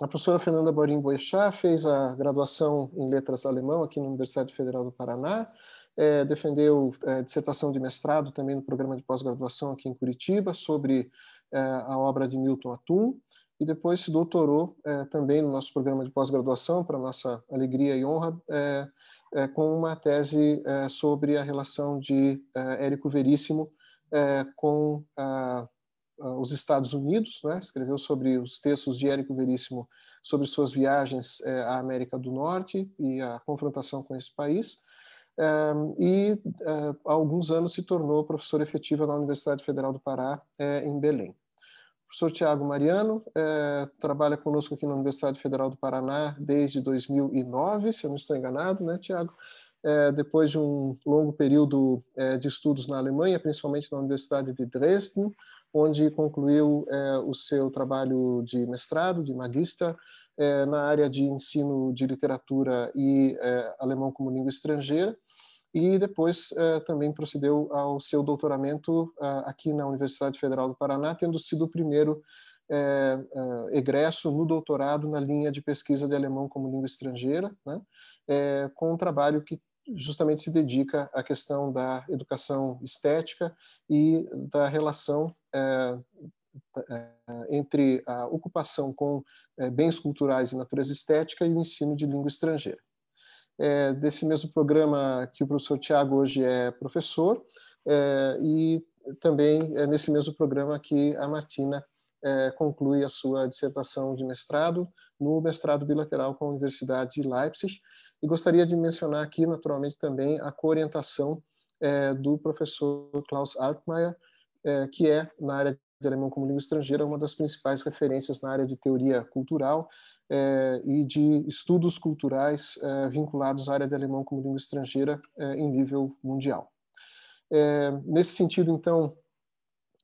a professora Fernanda Borim Boixá fez a graduação em Letras Alemão aqui na Universidade Federal do Paraná, é, defendeu é, dissertação de mestrado também no programa de pós-graduação aqui em Curitiba sobre é, a obra de Milton Atum e depois se doutorou é, também no nosso programa de pós-graduação, para nossa alegria e honra, é, é, com uma tese sobre a relação de Érico Veríssimo com a uh, os Estados Unidos, né? escreveu sobre os textos de Érico Veríssimo sobre suas viagens eh, à América do Norte e a confrontação com esse país. Eh, e uh, há alguns anos se tornou professor efetivo na Universidade Federal do Pará, em Belém. O professor Tiago Mariano trabalha conosco aqui na Universidade Federal do Paraná desde 2009, se eu não estou enganado, né, Tiago? depois de um longo período de estudos na Alemanha, principalmente na Universidade de Dresden, onde concluiu eh, o seu trabalho de mestrado, de magista, eh, na área de ensino de literatura e eh, alemão como língua estrangeira, e depois também procedeu ao seu doutoramento aqui na Universidade Federal do Paraná, tendo sido o primeiro egresso no doutorado na linha de pesquisa de alemão como língua estrangeira, né? com um trabalho que justamente se dedica à questão da educação estética e da relação é, entre a ocupação com é, bens culturais e natureza estética e o ensino de língua estrangeira. É, desse mesmo programa que o professor Tiago hoje é professor, é, e também é nesse mesmo programa que a Martina é, conclui a sua dissertação de mestrado, no mestrado bilateral com a Universidade de Leipzig. E gostaria de mencionar aqui, naturalmente, também a coorientação é, do professor Klaus Altmaier, é, que é, na área de alemão como língua estrangeira, uma das principais referências na área de teoria cultural é, e de estudos culturais é, vinculados à área de alemão como língua estrangeira é, em nível mundial. É, nesse sentido, então,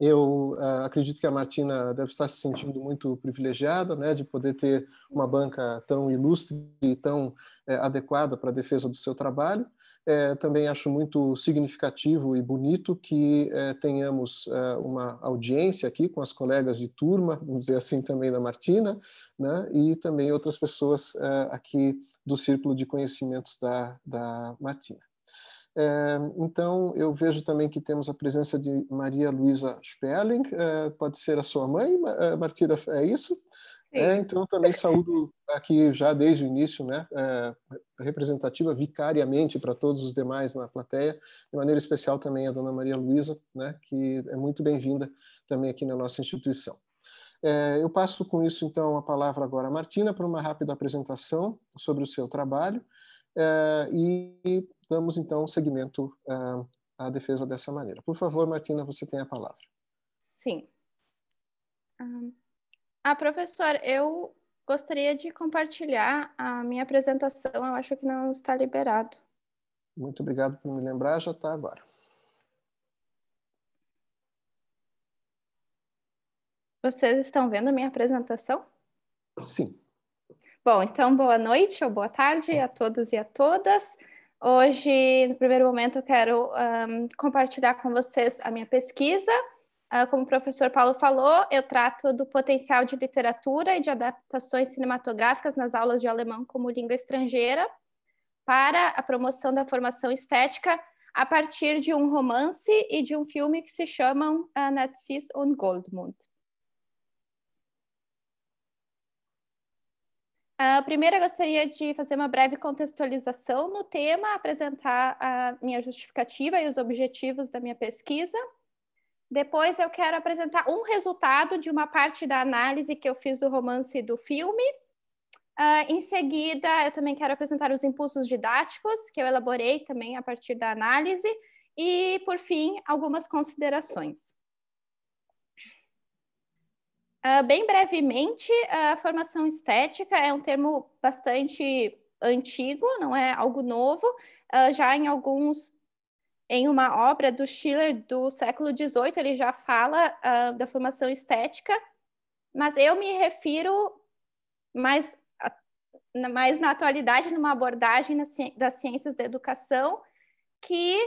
eu uh, acredito que a Martina deve estar se sentindo muito privilegiada, né, de poder ter uma banca tão ilustre e tão eh, adequada para a defesa do seu trabalho. Eh, também acho muito significativo e bonito que eh, tenhamos ah, uma audiência aqui com as colegas de turma, vamos dizer assim também da Martina, né, e também outras pessoas ah, aqui do círculo de conhecimentos da, da Martina. Eh, então, eu vejo também que temos a presença de Maria Luísa Spelling, eh, pode ser a sua mãe, eh, Martira, é isso? É, então, também saúdo aqui já desde o início, né, representativa vicariamente para todos os demais na plateia, de maneira especial também a dona Maria Luísa, né, que é muito bem-vinda também aqui na nossa instituição. É, eu passo com isso, então, a palavra agora à Martina para uma rápida apresentação sobre o seu trabalho. É, e damos então um uh, à defesa dessa maneira. Por favor, Martina, você tem a palavra. Sim. Um, ah, ah, professor, eu gostaria de compartilhar a minha apresentação, eu acho que não está liberado. Muito obrigado por me lembrar, já está agora. Vocês estão vendo minha apresentação? Sim. Bom, então boa noite ou boa tarde a todos e a todas. Hoje, no primeiro momento, eu quero um, compartilhar com vocês a minha pesquisa. Uh, como o professor Paulo falou, eu trato do potencial de literatura e de adaptações cinematográficas nas aulas de alemão como língua estrangeira para a promoção da formação estética a partir de um romance e de um filme que se chamam uh, ah, Narcis und Goldmund. Ah, primeiro, eu gostaria de fazer uma breve contextualização no tema, apresentar a minha justificativa e os objetivos da minha pesquisa. Depois, eu quero apresentar um resultado de uma parte da análise que eu fiz do romance e do filme. Uh, em seguida, eu também quero apresentar os impulsos didáticos que eu elaborei também a partir da análise. E, por fim, algumas considerações. Uh, bem brevemente, a formação estética é um termo bastante antigo, não é algo novo. Uh, já em alguns, em uma obra do Schiller do século XVIII, ele já fala uh, da formação estética, mas eu me refiro mais, mais na atualidade, numa abordagem ci das ciências da educação, que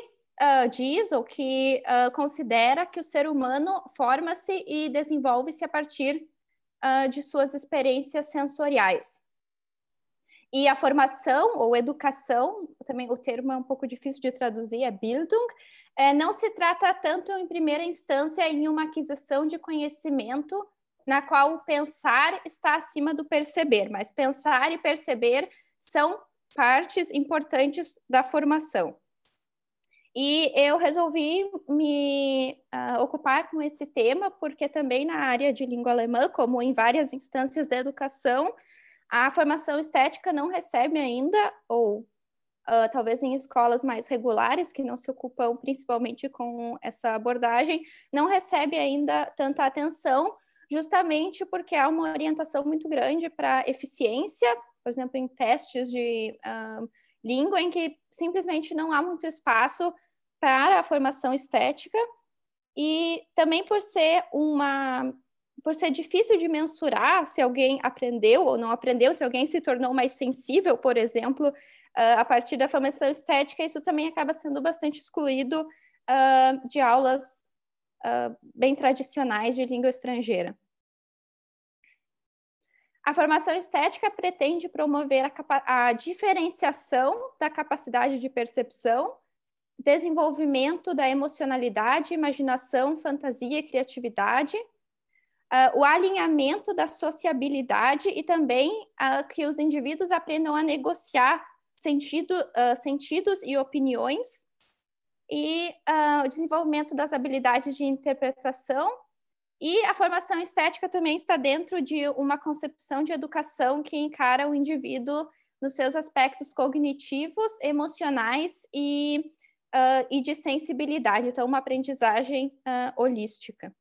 uh, ou que uh, considera que o ser humano forma-se e desenvolve-se a partir uh, de suas experiências sensoriais. E a formação ou educação, também o termo é um pouco difícil de traduzir, é Bildung, é, não se trata tanto em primeira instância em uma aquisição de conhecimento na qual o pensar está acima do perceber, mas pensar e perceber são partes importantes da formação. E eu resolvi me uh, ocupar com esse tema, porque também na área de língua alemã, como em várias instâncias da educação, a formação estética não recebe ainda, ou uh, talvez em escolas mais regulares, que não se ocupam principalmente com essa abordagem, não recebe ainda tanta atenção, justamente porque há uma orientação muito grande para eficiência, por exemplo, em testes de. Uh, língua em que simplesmente não há muito espaço para a formação estética e também por ser uma por ser difícil de mensurar se alguém aprendeu ou não aprendeu, se alguém se tornou mais sensível, por exemplo, ah, a partir da formação estética, isso também acaba sendo bastante excluído ah, de aulas ah, bem tradicionais de língua estrangeira. A formação estética pretende promover a, a diferenciação da capacidade de percepção desenvolvimento da emocionalidade, imaginação, fantasia e criatividade, uh, o alinhamento da sociabilidade e também uh, que os indivíduos aprendam a negociar sentido, uh, sentidos e opiniões, e o desenvolvimento das habilidades de interpretação. E a formação estética também está dentro de uma concepção de educação que encara o indivíduo nos seus aspectos cognitivos, emocionais e uh, e de sensibilidade. Então, uma aprendizagem uh, holística.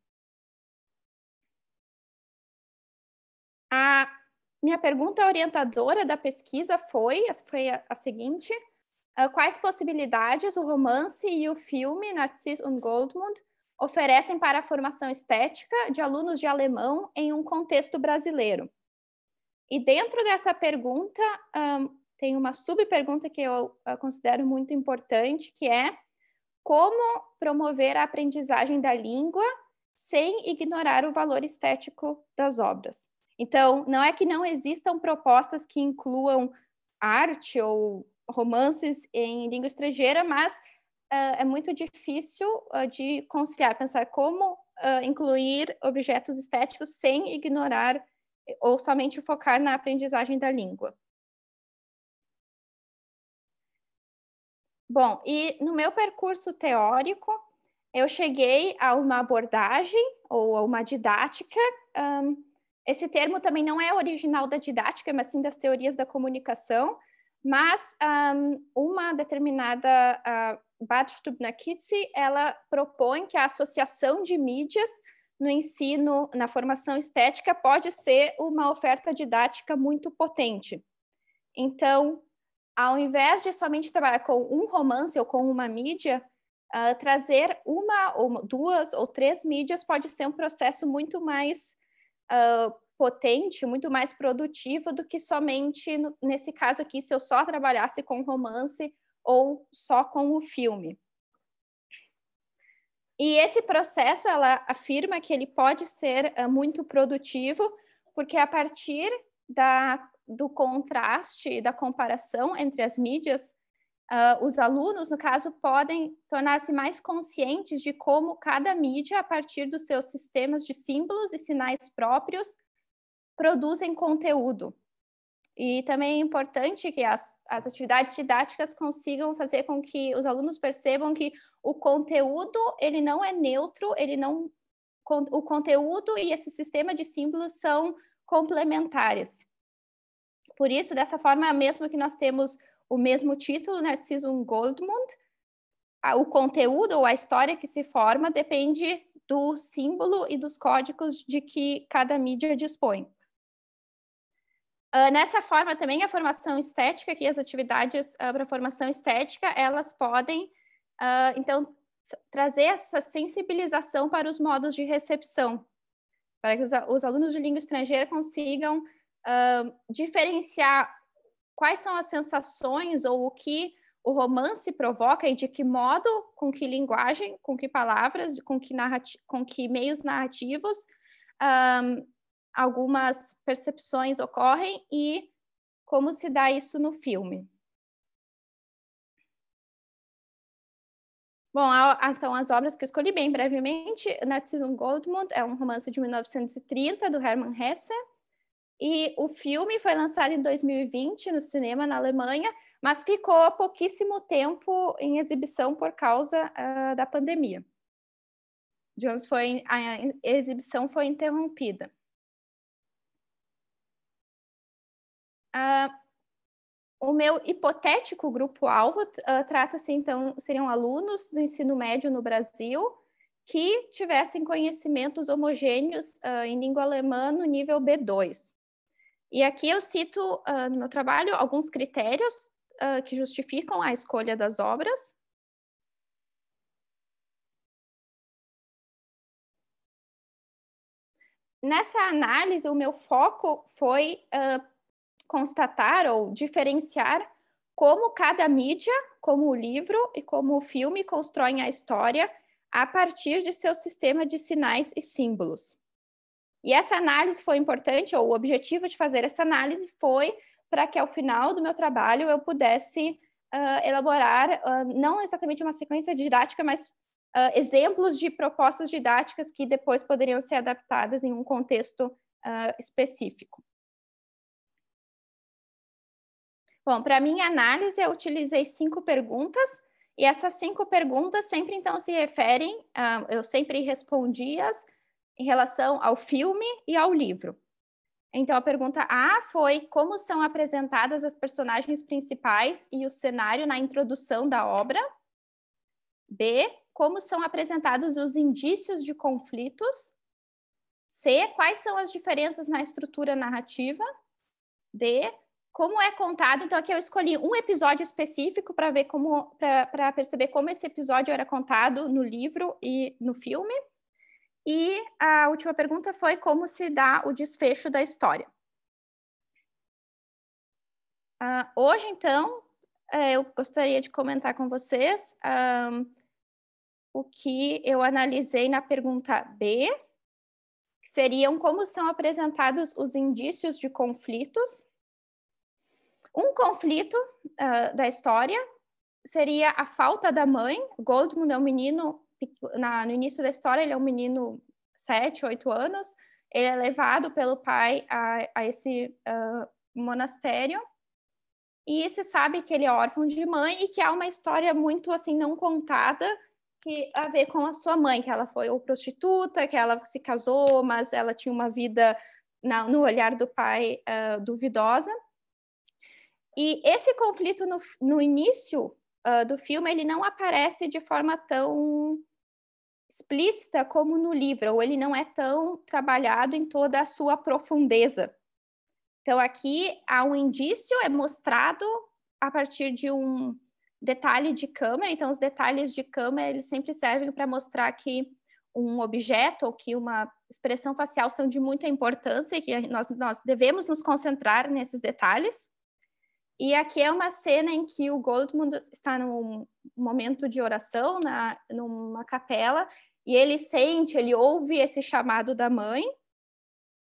A minha pergunta orientadora da pesquisa foi, foi a, a seguinte: uh, quais possibilidades o romance e o filme Narciso und Goldmund oferecem para a formação estética de alunos de alemão em um contexto brasileiro? E dentro dessa pergunta, um, tem uma subpergunta que eu considero muito importante, que é como promover a aprendizagem da língua sem ignorar o valor estético das obras. Então, não é que não existam propostas que incluam arte ou romances em língua estrangeira, mas uh, é muito difícil uh, de conciliar, pensar como uh, incluir objetos estéticos sem ignorar ou somente focar na aprendizagem da língua. Bom, e no meu percurso teórico, eu cheguei a uma abordagem ou a uma didática. Um, esse termo também não é original da didática, mas sim das teorias da comunicação. Mas um, uma determinada uh, Badstubnakitsi, ela propõe que a associação de mídias no ensino, na formação estética, pode ser uma oferta didática muito potente. Então, ao invés de somente trabalhar com um romance ou com uma mídia, uh, trazer uma, ou duas ou três mídias pode ser um processo muito mais uh, potente, muito mais produtivo do que somente, nesse caso aqui, se eu só trabalhasse com romance ou só com o filme. E esse processo, ela afirma que ele pode ser uh, muito produtivo, porque a partir da do contraste e da comparação entre as mídias, uh, os alunos, no caso, podem tornar-se mais conscientes de como cada mídia, a partir dos seus sistemas de símbolos e sinais próprios, produzem conteúdo. E também é importante que as, as atividades didáticas consigam fazer com que os alunos percebam que o conteúdo ele não é neutro, ele não o conteúdo e esse sistema de símbolos são complementares. Por isso, dessa forma, é mesmo que nós temos o mesmo título, um né, Goldmund, o conteúdo ou a história que se forma depende do símbolo e dos códigos de que cada mídia dispõe. Uh, nessa forma também a formação estética, que as atividades uh, para formação estética, elas podem, uh, então, trazer essa sensibilização para os modos de recepção, para que os, os alunos de língua estrangeira consigam diferenciar quais são as sensações ou o que o romance provoca e de que modo, com que linguagem, com que palavras, com que, narrati com que meios narrativos um, algumas percepções ocorrem e como se dá isso no filme. Bom, então as obras que eu escolhi bem brevemente, Nazism Goldmund é um romance de 1930 do Hermann Hesse, e o filme foi lançado em 2020 no cinema na Alemanha, mas ficou pouquíssimo tempo em exibição por causa uh, da pandemia. Digamos, foi, a exibição foi interrompida. Uh, o meu hipotético grupo-alvo uh, ah, trata-se, então, seriam alunos do ensino médio no Brasil que tivessem conhecimentos homogêneos uh, em língua alemã no nível B2. E aqui eu cito uh, no meu trabalho alguns critérios uh, que justificam a escolha das obras. Nessa análise, o meu foco foi uh, constatar ou diferenciar como cada mídia, como o livro e como o filme constroem a história a partir de seu sistema de sinais e símbolos. E essa análise foi importante, ou o objetivo de fazer essa análise foi para que ao final do meu trabalho eu pudesse uh, elaborar, uh, não exatamente uma sequência didática, mas uh, exemplos de propostas didáticas que depois poderiam ser adaptadas em um contexto específico. Bom, para minha análise, eu utilizei cinco perguntas, e essas cinco perguntas sempre então se referem, eu sempre respondi-as em relação ao filme e ao livro. Então, a pergunta A foi como são apresentadas as personagens principais e o cenário na introdução da obra. B, como são apresentados os indícios de conflitos. C, quais são as diferenças na estrutura narrativa. D, como é contado. Então, aqui eu escolhi um episódio específico para ver como para perceber como esse episódio era contado no livro e no filme. E a última pergunta foi como se dá o desfecho da história. Uh, hoje, então, é, eu gostaria de comentar com vocês um, ah, o que eu analisei na pergunta B, que seriam como são apresentados os indícios de conflitos. Um conflito uh, da história seria a falta da mãe. Goldman é um menino na, no início da história, ele é um menino sete, oito anos, ele é levado pelo pai a, a esse uh, monastério e se sabe que ele é órfão de mãe e que há uma história muito assim não contada que a ver com a sua mãe, que ela foi ou prostituta, que ela se casou, mas ela tinha uma vida na, no olhar do pai uh, duvidosa. E esse conflito no, no início uh, do filme, ele não aparece de forma tão explícita como no livro, ou ele não é tão trabalhado em toda a sua profundeza. Então, aqui há um indício, é mostrado a partir de um detalhe de câmera, então os detalhes de câmera eles sempre servem para mostrar que um objeto ou que uma expressão facial são de muita importância e que nós, nós devemos nos concentrar nesses detalhes. E aqui é uma cena em que o Goldmund está num momento de oração, na, numa capela, e ele sente, ele ouve esse chamado da mãe,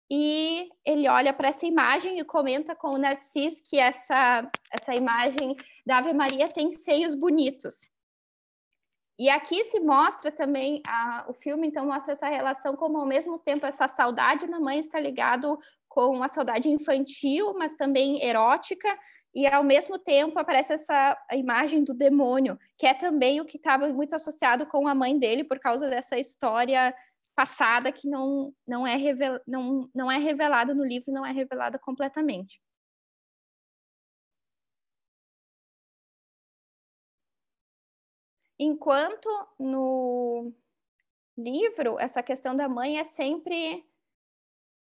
e ele olha para essa imagem e comenta com o Narcis que essa, essa imagem da Ave Maria tem seios bonitos. E aqui se mostra também, a, o filme então mostra essa relação como ao mesmo tempo essa saudade na mãe está ligado com a saudade infantil, mas também erótica, e ao mesmo tempo aparece essa imagem do demônio, que é também o que estava muito associado com a mãe dele por causa dessa história passada que não, não, é, revel, não, não é revelada no livro, não é revelada completamente. Enquanto no livro, essa questão da mãe é sempre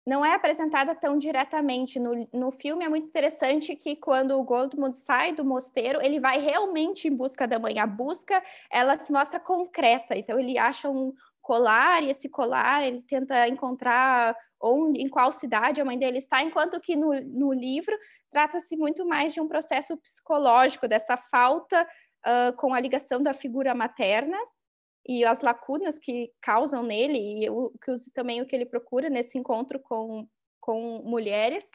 não é apresentada tão diretamente. No, no filme é muito interessante que quando o Goldmund sai do mosteiro, ele vai realmente em busca da mãe. A busca, ela se mostra concreta. Então, ele acha um colar e esse colar, ele tenta encontrar onde, em qual cidade a mãe dele está, enquanto que no, no livro trata-se muito mais de um processo psicológico, dessa falta uh, com a ligação da figura materna e as lacunas que causam nele e o que também o que ele procura nesse encontro com com mulheres.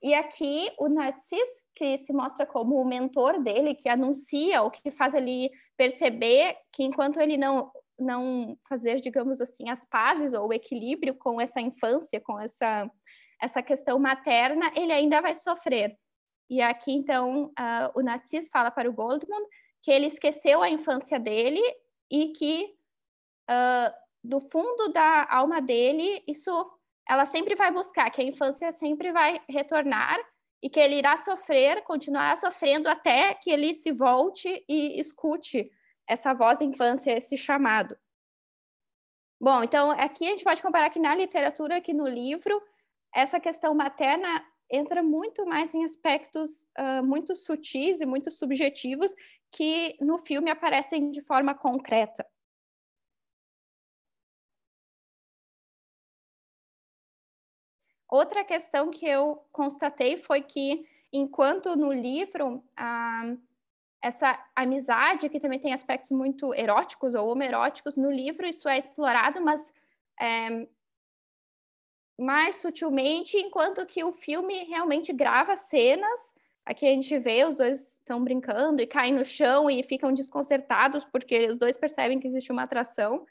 E aqui o Narcis, que se mostra como o mentor dele, que anuncia o que faz ele perceber que enquanto ele não não fazer, digamos assim, as pazes ou o equilíbrio com essa infância, com essa essa questão materna, ele ainda vai sofrer. E aqui então uh, o Narcis fala para o Goldman que ele esqueceu a infância dele e que uh, do fundo da alma dele, isso ela sempre vai buscar, que a infância sempre vai retornar e que ele irá sofrer, continuará sofrendo até que ele se volte e escute essa voz da infância, esse chamado. Bom, então aqui a gente pode comparar que na literatura, que no livro, essa questão materna entra muito mais em aspectos uh, muito sutis e muito subjetivos que no filme aparecem de forma concreta. Outra questão que eu constatei foi que, enquanto no livro, a, essa amizade, que também tem aspectos muito eróticos ou homeróticos no livro isso é explorado, mas é, mais sutilmente, enquanto que o filme realmente grava cenas. Aqui a gente vê os dois estão brincando e caem no chão e ficam desconcertados porque os dois percebem que existe uma atração.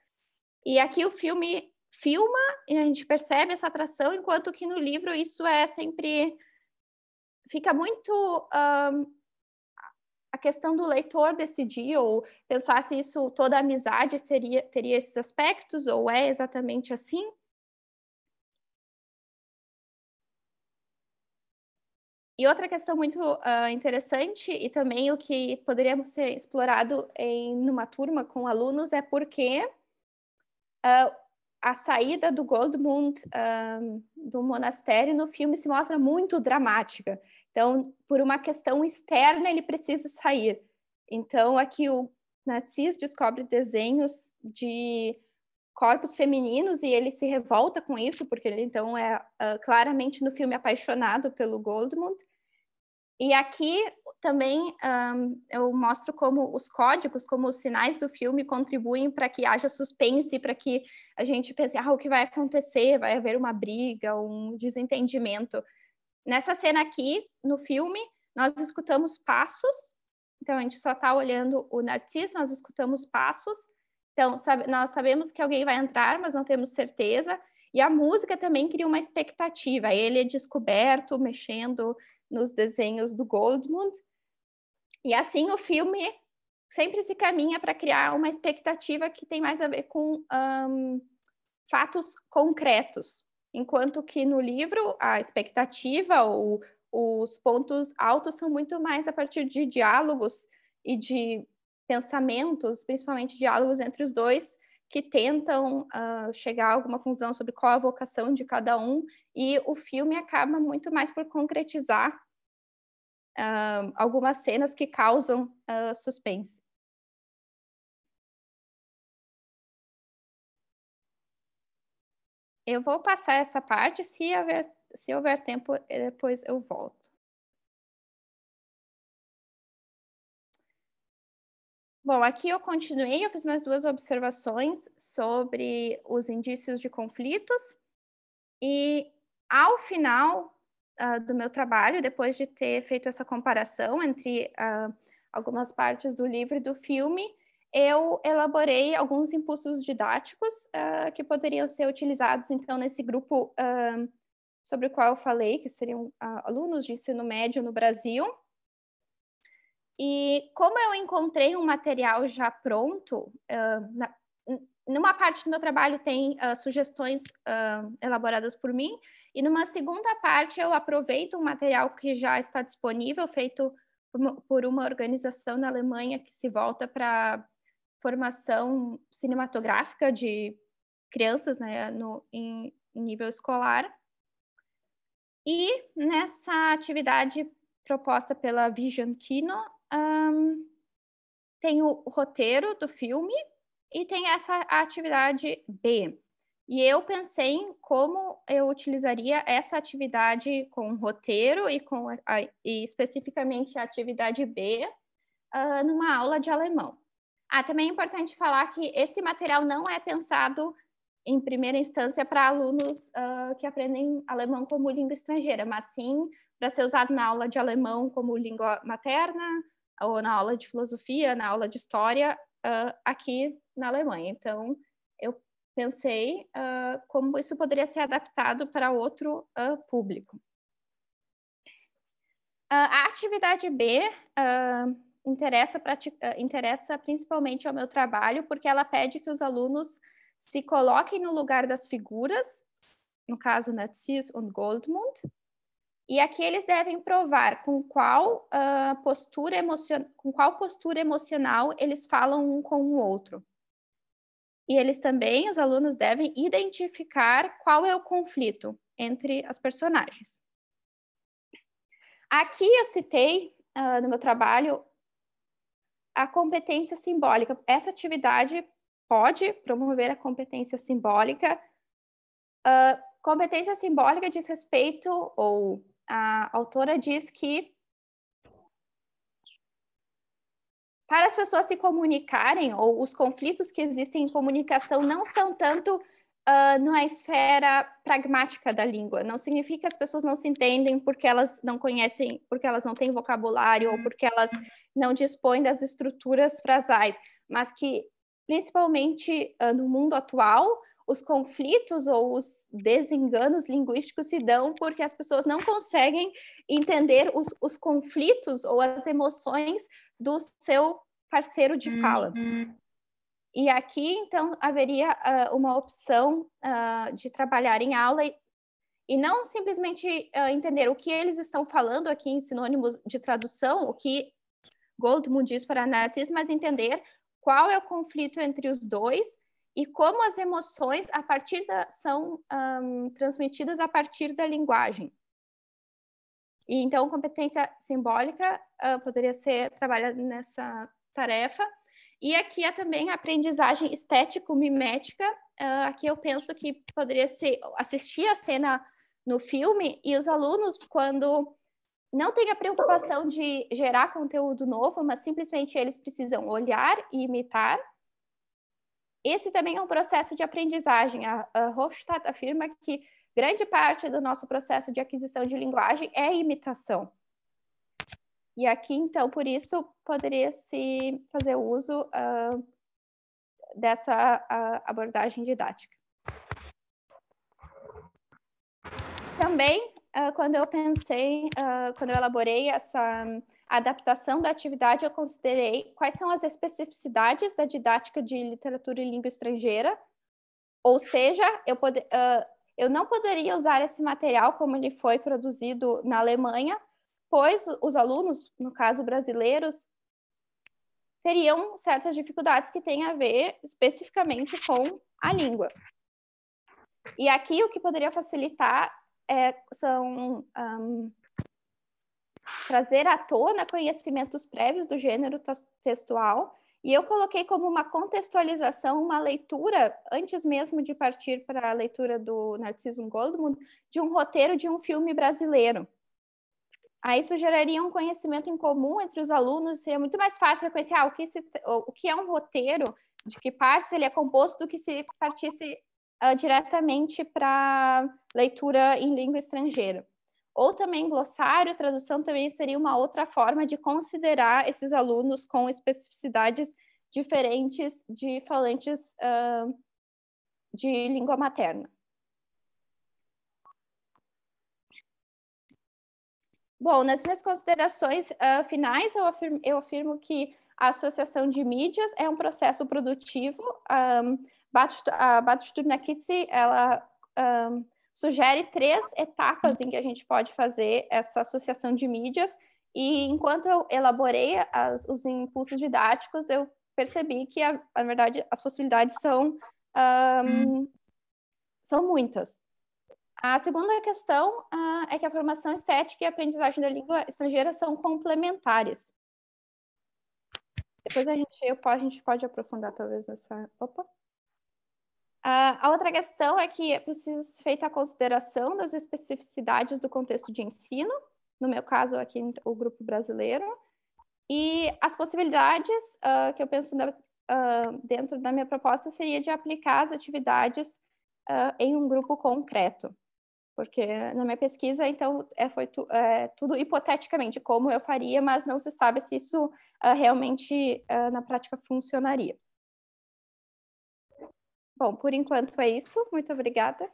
E aqui o filme filma e a gente percebe essa atração, enquanto que no livro isso é sempre fica muito um, a questão do leitor decidir ou pensar se isso toda amizade seria, teria esses aspectos ou é exatamente assim. E outra questão muito uh, interessante e também o que poderia ser explorado em numa turma com alunos é porque uh, ah, a saída do Goldmund uh, do monastério no filme se mostra muito dramática. Então, por uma questão externa, ele precisa sair. Então, aqui o Narciso descobre desenhos de corpos femininos e ele se revolta com isso, porque ele então é uh, claramente no filme apaixonado pelo Goldmund. E aqui também um, eu mostro como os códigos, como os sinais do filme contribuem para que haja suspense, para que a gente pense, ah, o que vai acontecer? Vai haver uma briga, um desentendimento. Nessa cena aqui, no filme, nós escutamos passos, então a gente só está olhando o Narciso, nós escutamos passos, então, sabe, nós sabemos que alguém vai entrar, mas não temos certeza. E a música também cria uma expectativa. Ele é descoberto mexendo nos desenhos do Goldmund. E assim o filme sempre se caminha para criar uma expectativa que tem mais a ver com um, fatos concretos, enquanto que no livro a expectativa ou os pontos altos são muito mais a partir de diálogos e de pensamentos, principalmente diálogos entre os dois, que tentam uh, chegar a alguma conclusão sobre qual a vocação de cada um, e o filme acaba muito mais por concretizar uh, algumas cenas que causam uh, suspense. Eu vou passar essa parte, se houver, se houver tempo, eh, depois eu volto. Bom, aqui eu continuei, eu fiz mais duas observações sobre os indícios de conflitos e ao final uh, do meu trabalho, depois de ter feito essa comparação entre uh, algumas partes do livro e do filme, eu elaborei alguns impulsos didáticos uh, que poderiam ser utilizados então nesse grupo sobre o qual eu falei, que seriam alunos de ensino médio no Brasil. E como eu encontrei um material já pronto, uh, na, numa parte do meu trabalho tem uh, sugestões uh, elaboradas por mim, e numa segunda parte eu aproveito um material que já está disponível, feito por uma organização na Alemanha que se volta para formação cinematográfica de crianças né, no, em nível escolar. E nessa atividade proposta pela Vision Kino, um, tem o roteiro do filme e tem essa atividade B. E eu pensei em como eu utilizaria essa atividade com roteiro e, com a, a, e especificamente a atividade B uh, numa aula de alemão. Ah, também é importante falar que esse material não é pensado em primeira instância para alunos uh, que aprendem alemão como língua estrangeira, mas sim para ser usado na aula de alemão como língua materna, ou na aula de filosofia, na aula de história uh, aqui na Alemanha. Então, eu pensei uh, como isso poderia ser adaptado para outro uh, público. a atividade B interessa, interessa principalmente ao meu trabalho, porque ela pede que os alunos se coloquem no lugar das figuras, no caso Nazis und Goldmund, e aqui eles devem provar com qual, uh, postura com qual postura emocional eles falam um com o outro. E eles também, os alunos, devem identificar qual é o conflito entre as personagens. Aqui eu citei uh, no meu trabalho a competência simbólica. Essa atividade pode promover a competência simbólica. Uh, competência simbólica diz respeito ou a autora diz que para as pessoas se comunicarem, ou os conflitos que existem em comunicação não são tanto uh, na esfera pragmática da língua. Não significa que as pessoas não se entendem porque elas não conhecem, porque elas não têm vocabulário ou porque elas não dispõem das estruturas frasais, mas que, principalmente uh, no mundo atual, os conflitos ou os desenganos linguísticos se dão porque as pessoas não conseguem entender os, os conflitos ou as emoções do seu parceiro de uhum. fala. Uhum. E aqui, então, haveria uh, uma opção uh, de trabalhar em aula e, e não simplesmente uh, entender o que eles estão falando aqui em sinônimos de tradução, o que Goldman diz para Nazis, mas entender qual é o conflito entre os dois e como as emoções a partir da, são um, transmitidas a partir da linguagem. E, então, competência simbólica uh, poderia ser trabalhada nessa tarefa. E aqui é também a aprendizagem estético-mimética. Uh, aqui eu penso que poderia ser assistir a cena no filme e os alunos, quando não têm a preocupação de gerar conteúdo novo, mas simplesmente eles precisam olhar e imitar esse também é um processo de aprendizagem. A, a afirma que grande parte do nosso processo de aquisição de linguagem é imitação. E aqui, então, por isso, poderia-se fazer uso uh, dessa uh, abordagem didática. Também, uh, quando eu pensei, quando eu elaborei essa a adaptação da atividade, eu considerei quais são as especificidades da didática de literatura e língua estrangeira, ou seja, eu, pode, uh, eu não poderia usar esse material como ele foi produzido na Alemanha, pois os alunos, no caso brasileiros, teriam certas dificuldades que têm a ver especificamente com a língua. E aqui o que poderia facilitar é, são um, trazer à tona conhecimentos prévios do gênero textual, e eu coloquei como uma contextualização, uma leitura, antes mesmo de partir para a leitura do Narciso goldman de um roteiro de um filme brasileiro. Aí isso geraria um conhecimento em comum entre os alunos, seria muito mais fácil reconhecer ah, o, que se, o que é um roteiro, de que partes ele é composto, do que se partisse uh, diretamente para leitura em língua estrangeira. Ou também glossário, tradução também seria uma outra forma de considerar esses alunos com especificidades diferentes de falantes uh, de língua materna. Bom, nas minhas considerações uh, finais, eu afirmo, eu afirmo, que a associação de mídias é um processo produtivo. Um, Batutu Kitsi, ela um, sugere três etapas em que a gente pode fazer essa associação de mídias. E enquanto eu elaborei as, os impulsos didáticos, eu percebi que, a, na verdade, as possibilidades são, um, são muitas. A segunda questão uh, é que a formação estética e a aprendizagem da língua estrangeira são complementares. Depois a gente, eu, a gente pode aprofundar talvez essa. Opa! Uh, a outra questão é que precisa ser feita a consideração das especificidades do contexto de ensino, no meu caso aqui o grupo brasileiro, e as possibilidades uh, que eu penso na, uh, dentro da minha proposta seria de aplicar as atividades em um grupo concreto, porque na minha pesquisa então é, foi tu, é, tudo hipoteticamente como eu faria, mas não se sabe se isso realmente na prática funcionaria. Bom, por enquanto é isso. Muito obrigada.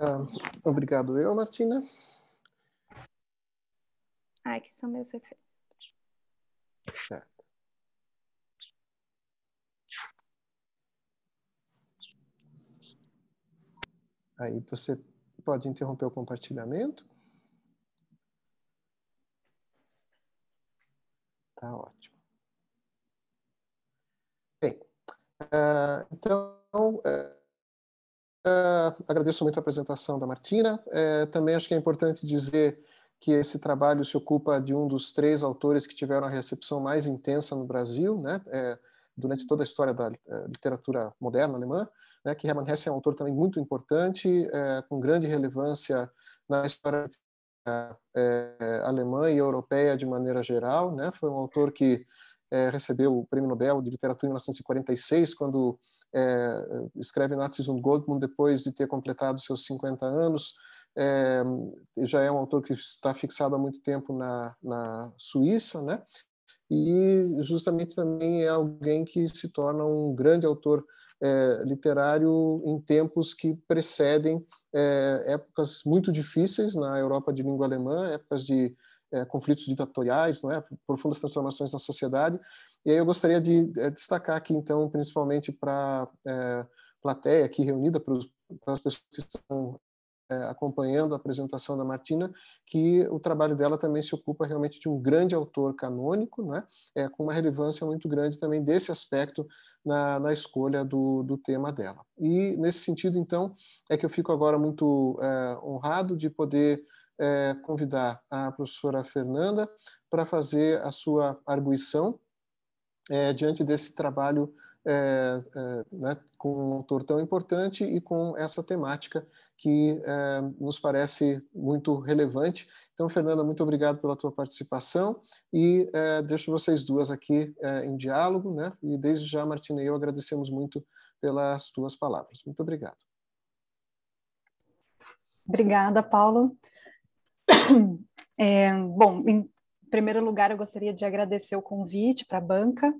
Ah, obrigado eu, Martina. Ah, aqui são meus efeitos. Certo. Aí você pode interromper o compartilhamento. Tá ótimo. então, uh, agradeço muito a apresentação da Martina. Uh, também acho que é importante dizer que esse trabalho se ocupa de um dos três autores que tiveram a recepção mais intensa no Brasil, né? durante toda a história da literatura moderna alemã, né? que Hermann Hesse é um autor também muito importante, com grande relevância na história alemã e europeia de maneira geral. Né? Foi um autor que é, recebeu o Prêmio Nobel de Literatura em 1946, quando é, escreve Nazis und Goldman depois de ter completado seus 50 anos. É, já é um autor que está fixado há muito tempo na, na Suíça, né? E justamente também é alguém que se torna um grande autor é, literário em tempos que precedem é, épocas muito difíceis na Europa de língua alemã, épocas de é, conflitos ditatoriais, não é? profundas transformações na sociedade. E aí eu gostaria de é, destacar aqui, então, principalmente para a é, plateia aqui reunida, para as pessoas que estão é, acompanhando a apresentação da Martina, que o trabalho dela também se ocupa realmente de um grande autor canônico, não é? é, com uma relevância muito grande também desse aspecto na, na escolha do, do, tema dela. E nesse sentido, então, é que eu fico agora muito é, honrado de poder é, convidar a professora Fernanda para fazer a sua arguição é, diante desse trabalho é, é né, com um autor tão importante e com essa temática que é, nos parece muito relevante. Então, Fernanda, muito obrigado pela tua participação e é, deixo vocês duas aqui em diálogo, né? E desde já, Martina e eu agradecemos muito pelas tuas palavras. Muito obrigado. Obrigada, Paulo. É, bom, em primeiro lugar, eu gostaria de agradecer o convite para a banca.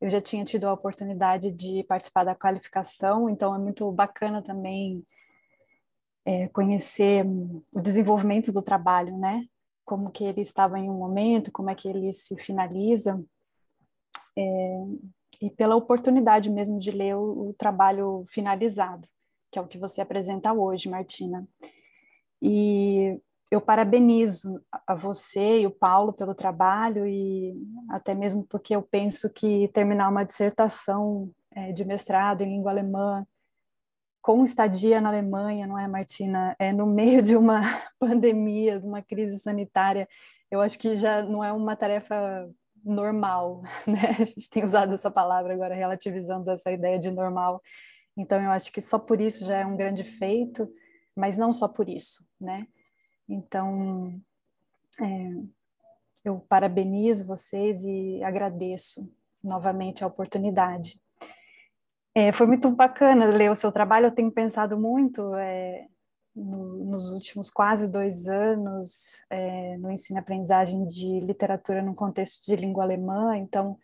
Eu já tinha tido a oportunidade de participar da qualificação, então é muito bacana também é, conhecer o desenvolvimento do trabalho, né? Como que ele estava em um momento, como é que ele se finaliza. É, e pela oportunidade mesmo de ler o, o, trabalho finalizado, que é o que você apresenta hoje, Martina. E eu parabenizo a você e o Paulo pelo trabalho e até mesmo porque eu penso que terminar uma dissertação é, de mestrado em língua alemã com estadia na Alemanha, não é, Martina? É no meio de uma pandemia, de uma crise sanitária. Eu acho que já não é uma tarefa normal, né? A gente tem usado essa palavra agora relativizando essa ideia de normal. Então eu acho que só por isso já é um grande feito, mas não só por isso, né? Então, é, eu parabenizo vocês e agradeço novamente a oportunidade. É, foi muito bacana ler o seu trabalho, eu tenho pensado muito é, no, nos últimos quase dois anos é, no ensino e aprendizagem de literatura no contexto de língua alemã, então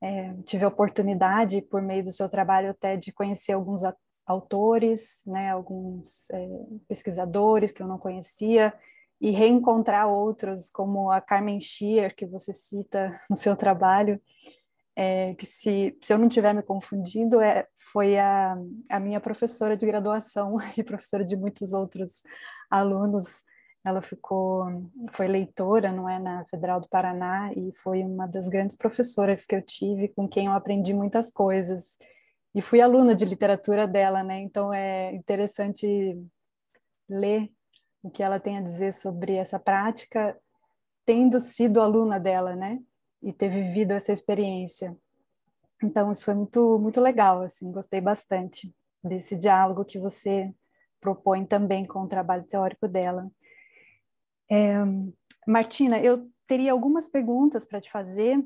é, tive a oportunidade, por meio do seu trabalho, até de conhecer alguns atores autores, né, alguns é, pesquisadores que eu não conhecia, e reencontrar outros, como a Carmen Schier, que você cita no seu trabalho, é, que se, se eu não tiver me confundindo, é, foi a, a minha professora de graduação e professora de muitos outros alunos. Ela ficou, foi leitora, não é, na Federal do Paraná e foi uma das grandes professoras que eu tive, com quem eu aprendi muitas coisas e fui aluna de literatura dela, né? Então é interessante ler o que ela tem a dizer sobre essa prática, tendo sido aluna dela, né? E ter vivido essa experiência. Então isso foi muito muito legal, assim, gostei bastante desse diálogo que você propõe também com o trabalho teórico dela. É, Martina, eu teria algumas perguntas para te fazer,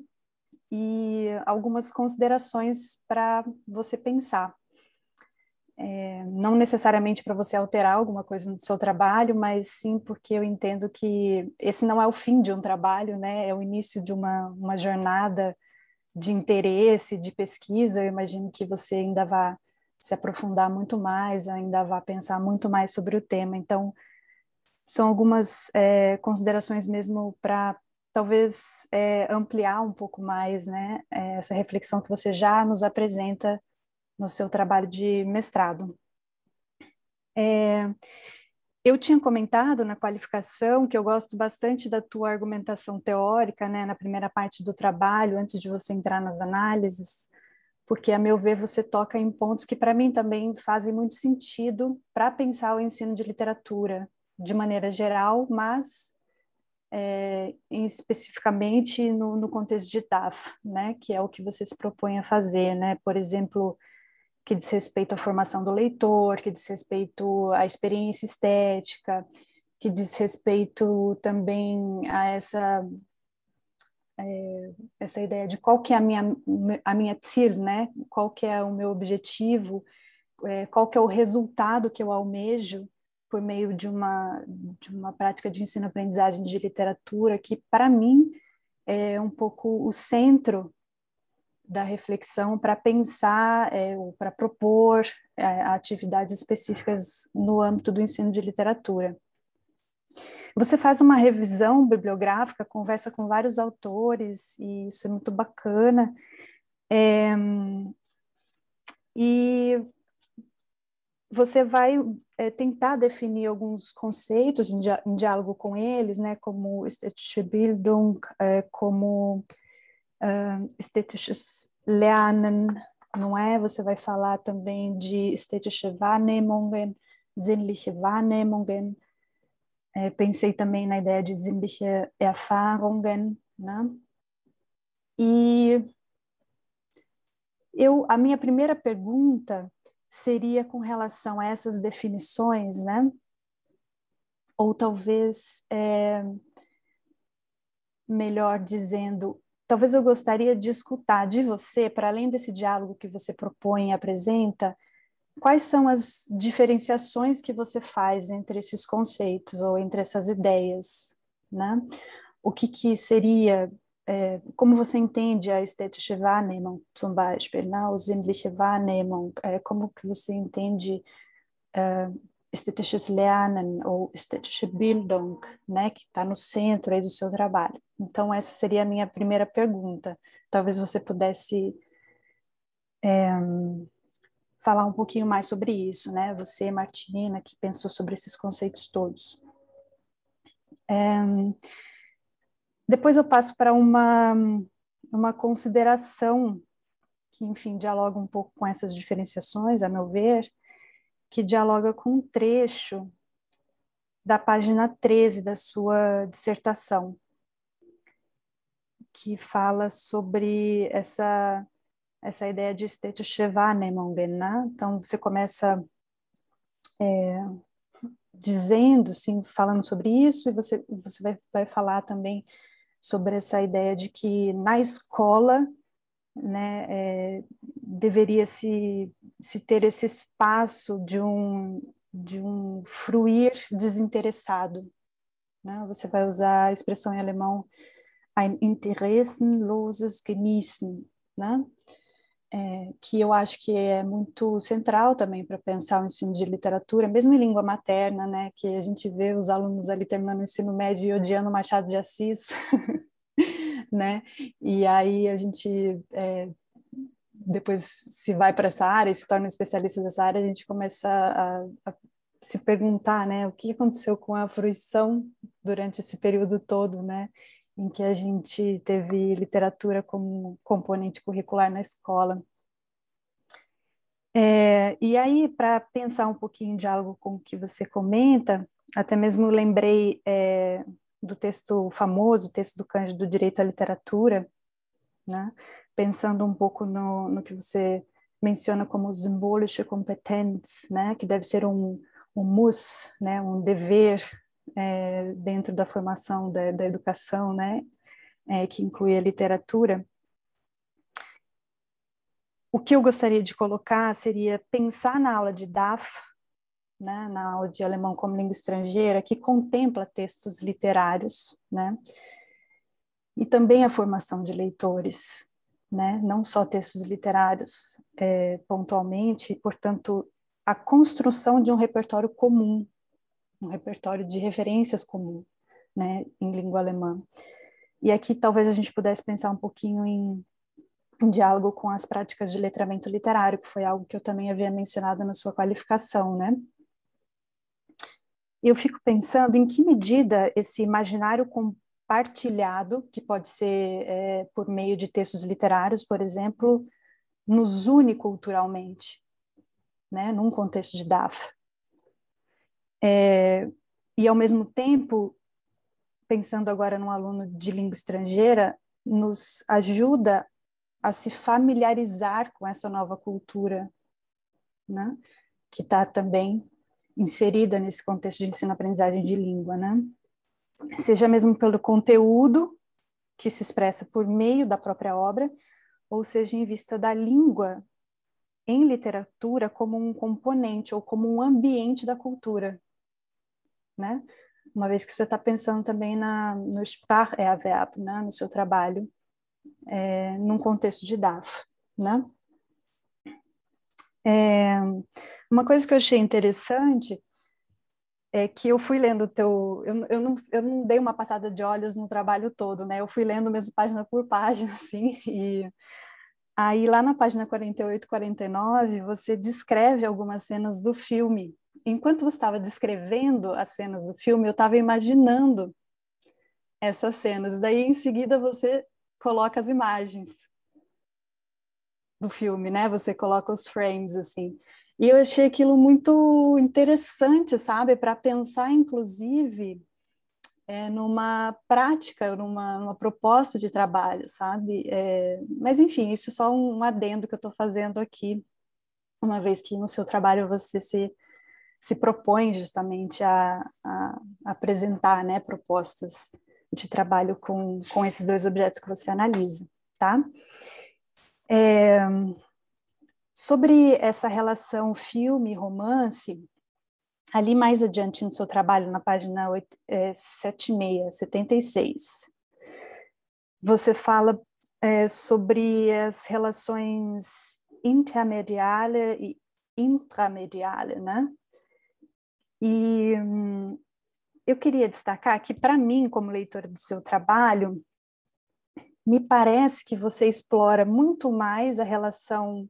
e algumas considerações para você pensar. É, não necessariamente para você alterar alguma coisa no seu trabalho, mas sim porque eu entendo que esse não é o fim de um trabalho, né? É o início de uma, uma jornada de interesse, de pesquisa. Eu imagino que você ainda vá se aprofundar muito mais, ainda vá pensar muito mais sobre o tema. Então, são algumas é, considerações mesmo para talvez é, ampliar um pouco mais né, eh, essa reflexão que você já nos apresenta no seu trabalho de mestrado. É, eu tinha comentado na qualificação que eu gosto bastante da tua argumentação teórica, né, na primeira parte do trabalho, antes de você entrar nas análises, porque, a meu ver, você toca em pontos que, para mim, também fazem muito sentido para pensar o ensino de literatura de maneira geral, mas é, especificamente no, no, contexto de TAF, né, que é o que você se propõe a fazer, né, por exemplo, que diz respeito à formação do leitor, que diz respeito à experiência estética, que diz respeito também a essa eh, essa ideia de qual que é a minha a minha TIR, né, qual que é o meu objetivo, eh, qual que é o resultado que eu almejo por meio de uma, de uma prática de ensino-aprendizagem de literatura, que para mim é um pouco o centro da reflexão para pensar é, ou para propor é, atividades específicas no âmbito do ensino de literatura. Você faz uma revisão bibliográfica, conversa com vários autores, e isso é muito bacana. É, e você vai é, tentar definir alguns conceitos em, dia, em, diálogo com eles, né, como estetische Bildung, é, como uh, estetisches Lernen, não é? Você vai falar também de estetische Wahrnehmungen, sinnliche Wahrnehmungen. É, pensei também na ideia de sinnliche Erfahrungen, né? E eu, a minha primeira pergunta seria com relação a essas definições, né? Ou talvez, é, melhor dizendo, talvez eu gostaria de escutar de você, para além desse diálogo que você propõe e apresenta, quais são as diferenciações que você faz entre esses conceitos ou entre essas ideias, né? O que, que seria é, como você entende a estética Wahrnehmung zum Beispiel, né? o sinnliche Wahrnehmung, äh, como que você entende äh, é, estéticas Lernen ou estética Bildung, né, que está no centro aí do seu trabalho. Então, essa seria a minha primeira pergunta. Talvez você pudesse é, falar um pouquinho mais sobre isso, né? Você, Martina, que pensou sobre esses conceitos todos. É, depois eu passo para uma, uma consideração que, enfim, dialoga um pouco com essas diferenciações, a meu ver, que dialoga com um trecho da página 13 da sua dissertação, que fala sobre essa essa ideia de Stetschwahrnehmungen, né? Então você começa é, dizendo, assim, falando sobre isso e você você vai, vai falar também sobre essa ideia de que na escola né, é, deveria se, se ter esse espaço de um, de um fruir desinteressado. Né? Você vai usar a expressão em alemão, ein interessenloses genießen, né? é, que eu acho que é muito central também para pensar o ensino de literatura, mesmo em língua materna, né, que a gente vê os alunos ali terminando o ensino médio e odiando Machado de Assis, né, e aí a gente é, depois se vai para essa área, se torna um especialista dessa área, a gente começa a, a se perguntar, né, o que aconteceu com a fruição durante esse período todo, né, em que a gente teve literatura como componente curricular na escola. É, e aí, para pensar um pouquinho em diálogo com o que você comenta, até mesmo lembrei é, do texto famoso, o texto do Cândido Direito à Literatura, né? pensando um pouco no, no que você menciona como symbolische competence, né? que deve ser um, um muss, né? um dever é, dentro da formação da, da educação, né, é, que inclui a literatura, o que eu gostaria de colocar seria pensar na aula de DAF, né, na aula de alemão como língua estrangeira, que contempla textos literários, né, e também a formação de leitores, né, não só textos literários é, pontualmente, portanto, a construção de um repertório comum um repertório de referências comum, né, em língua alemã. E aqui talvez a gente pudesse pensar um pouquinho em, em diálogo com as práticas de letramento literário, que foi algo que eu também havia mencionado na sua qualificação, né? Eu fico pensando em que medida esse imaginário compartilhado, que pode ser é, por meio de textos literários, por exemplo, nos une culturalmente, né, num contexto de DAF. É, e, ao mesmo tempo, pensando agora num aluno de língua estrangeira, nos ajuda a se familiarizar com essa nova cultura, né? que está também inserida nesse contexto de ensino-aprendizagem de língua, né? seja mesmo pelo conteúdo que se expressa por meio da própria obra, ou seja, em vista da língua em literatura como um componente ou como um ambiente da cultura, né? Uma vez que você está pensando também na, no SPAR é a verbo, né? No seu trabalho, é, num contexto de DAF, né? É, uma coisa que eu achei interessante é que eu fui lendo o teu. Eu, eu, não, eu não dei uma passada de olhos no trabalho todo, né? Eu fui lendo mesmo página por página, assim, e aí lá na página 48 49, você descreve algumas cenas do filme enquanto você estava descrevendo as cenas do filme, eu estava imaginando essas cenas. Daí, em seguida, você coloca as imagens do filme, né? Você coloca os frames assim. E eu achei aquilo muito interessante, sabe, para pensar, inclusive, é, numa prática, numa, numa, proposta de trabalho, sabe? É, mas enfim, isso é só um adendo que eu estou fazendo aqui, uma vez que no seu trabalho você se se propõe justamente a, a, apresentar né, propostas de trabalho com, com esses dois objetos que você analisa, tá? É, sobre essa relação filme-romance, ali mais adiante no seu trabalho, na página 8, é, 76, 76, você fala é, sobre as relações intermediárias e intramediárias, né? E hum, eu queria destacar que, para mim, como leitora do seu trabalho, me parece que você explora muito mais a relação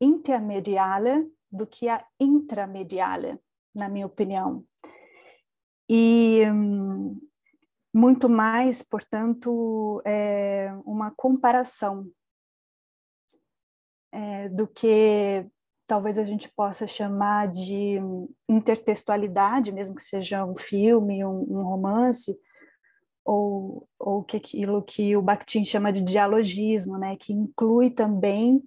intermediária do que a intramediária, na minha opinião. E hum, muito mais, portanto, é uma comparação é, do que talvez a gente possa chamar de intertextualidade, mesmo que seja um filme, um, um romance, ou, ou que aquilo que o Bakhtin chama de dialogismo, né, que inclui também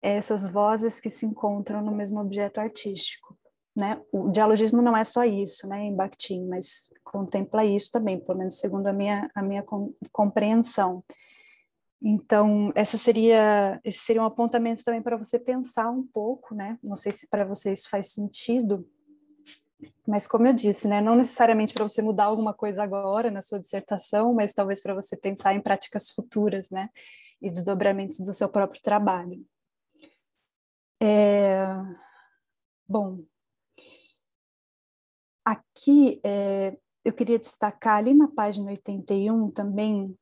essas vozes que se encontram no mesmo objeto artístico. Né? O dialogismo não é só isso, né, em Bakhtin, mas contempla isso também, pelo menos segundo a minha, a minha compreensão. Então, essa seria, esse seria um apontamento também para você pensar um pouco, né? Não sei se para você isso faz sentido, mas como eu disse, né? Não necessariamente para você mudar alguma coisa agora na sua dissertação, mas talvez para você pensar em práticas futuras, né? E desdobramentos do seu próprio trabalho. É... Bom, aqui é... eu queria destacar ali na página 81 também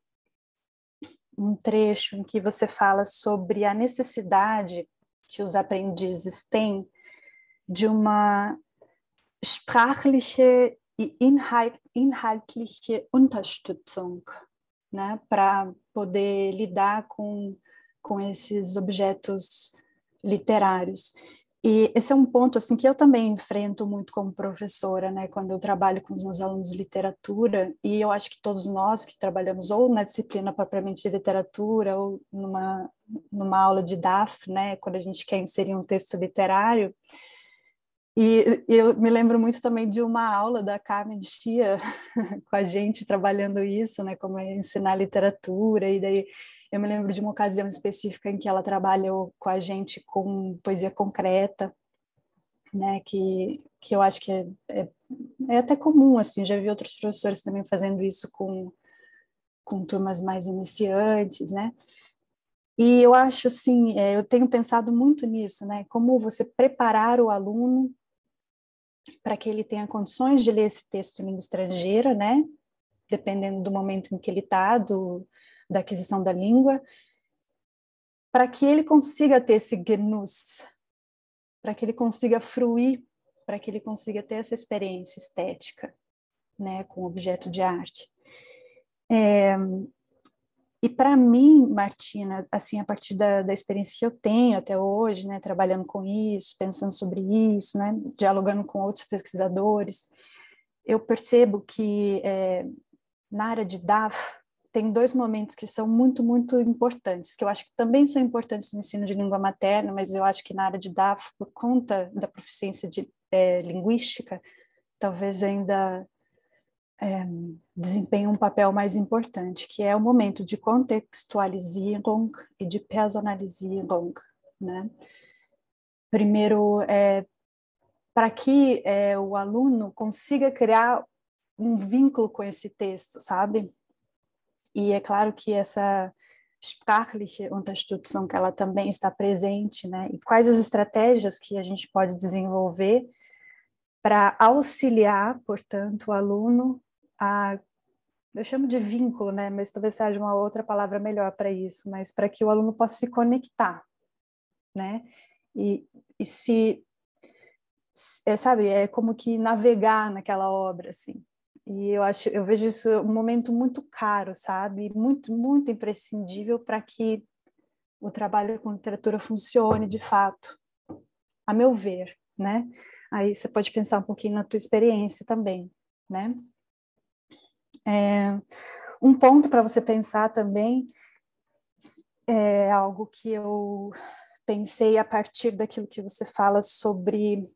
um trecho em que você fala sobre a necessidade que os aprendizes têm de uma sprachliche e inhalt, inhaltliche Unterstützung, né, para poder lidar com, com esses objetos literários. E esse é um ponto assim que eu também enfrento muito como professora, né, quando eu trabalho com os meus alunos de literatura, e eu acho que todos nós que trabalhamos ou na disciplina propriamente de literatura ou numa numa aula de DAF, né, quando a gente quer inserir um texto literário, e, eu me lembro muito também de uma aula da Carmen Chia com a gente trabalhando isso, né, como é ensinar literatura e daí eu me lembro de uma ocasião específica em que ela trabalhou com a gente com poesia concreta, né, que, que eu acho que é, é, é até comum, assim, já vi outros professores também fazendo isso com, com turmas mais iniciantes, né, e eu acho, assim, é, eu tenho pensado muito nisso, né, como você preparar o aluno para que ele tenha condições de ler esse texto em língua estrangeira, né, dependendo do momento em que ele está, do, da aquisição da língua, para que ele consiga ter esse genus, para que ele consiga fruir, para que ele consiga ter essa experiência estética, né, com objeto de arte. É, e para mim, Martina, assim, a partir da, da, experiência que eu tenho até hoje, né, trabalhando com isso, pensando sobre isso, né, dialogando com outros pesquisadores, eu percebo que é, na área de DAF, tem dois momentos que são muito, muito importantes, que eu acho que também são importantes no ensino de língua materna, mas eu acho que na área de DAF, por conta da proficiência de, é, linguística, talvez ainda é, desempenhe um papel mais importante, que é o momento de contextualizierung e de personalisierung, né? Primeiro, é, para que é, o aluno consiga criar um vínculo com esse texto, sabe? E é claro que essa sprachliche Unterstützung, ela também está presente, né? E quais as estratégias que a gente pode desenvolver para auxiliar, portanto, o aluno a eu chamo de vínculo, né? Mas talvez seja uma outra palavra melhor para isso, mas para que o aluno possa se conectar, né? E, e se, é, sabe, é como que navegar naquela obra, assim, e eu acho, eu vejo isso um momento muito caro, sabe? Muito, muito imprescindível para que o trabalho com literatura funcione de fato, a meu ver, né? Aí você pode pensar um pouquinho na tua experiência também, né? É, um ponto para você pensar também é algo que eu pensei a partir daquilo que você fala sobre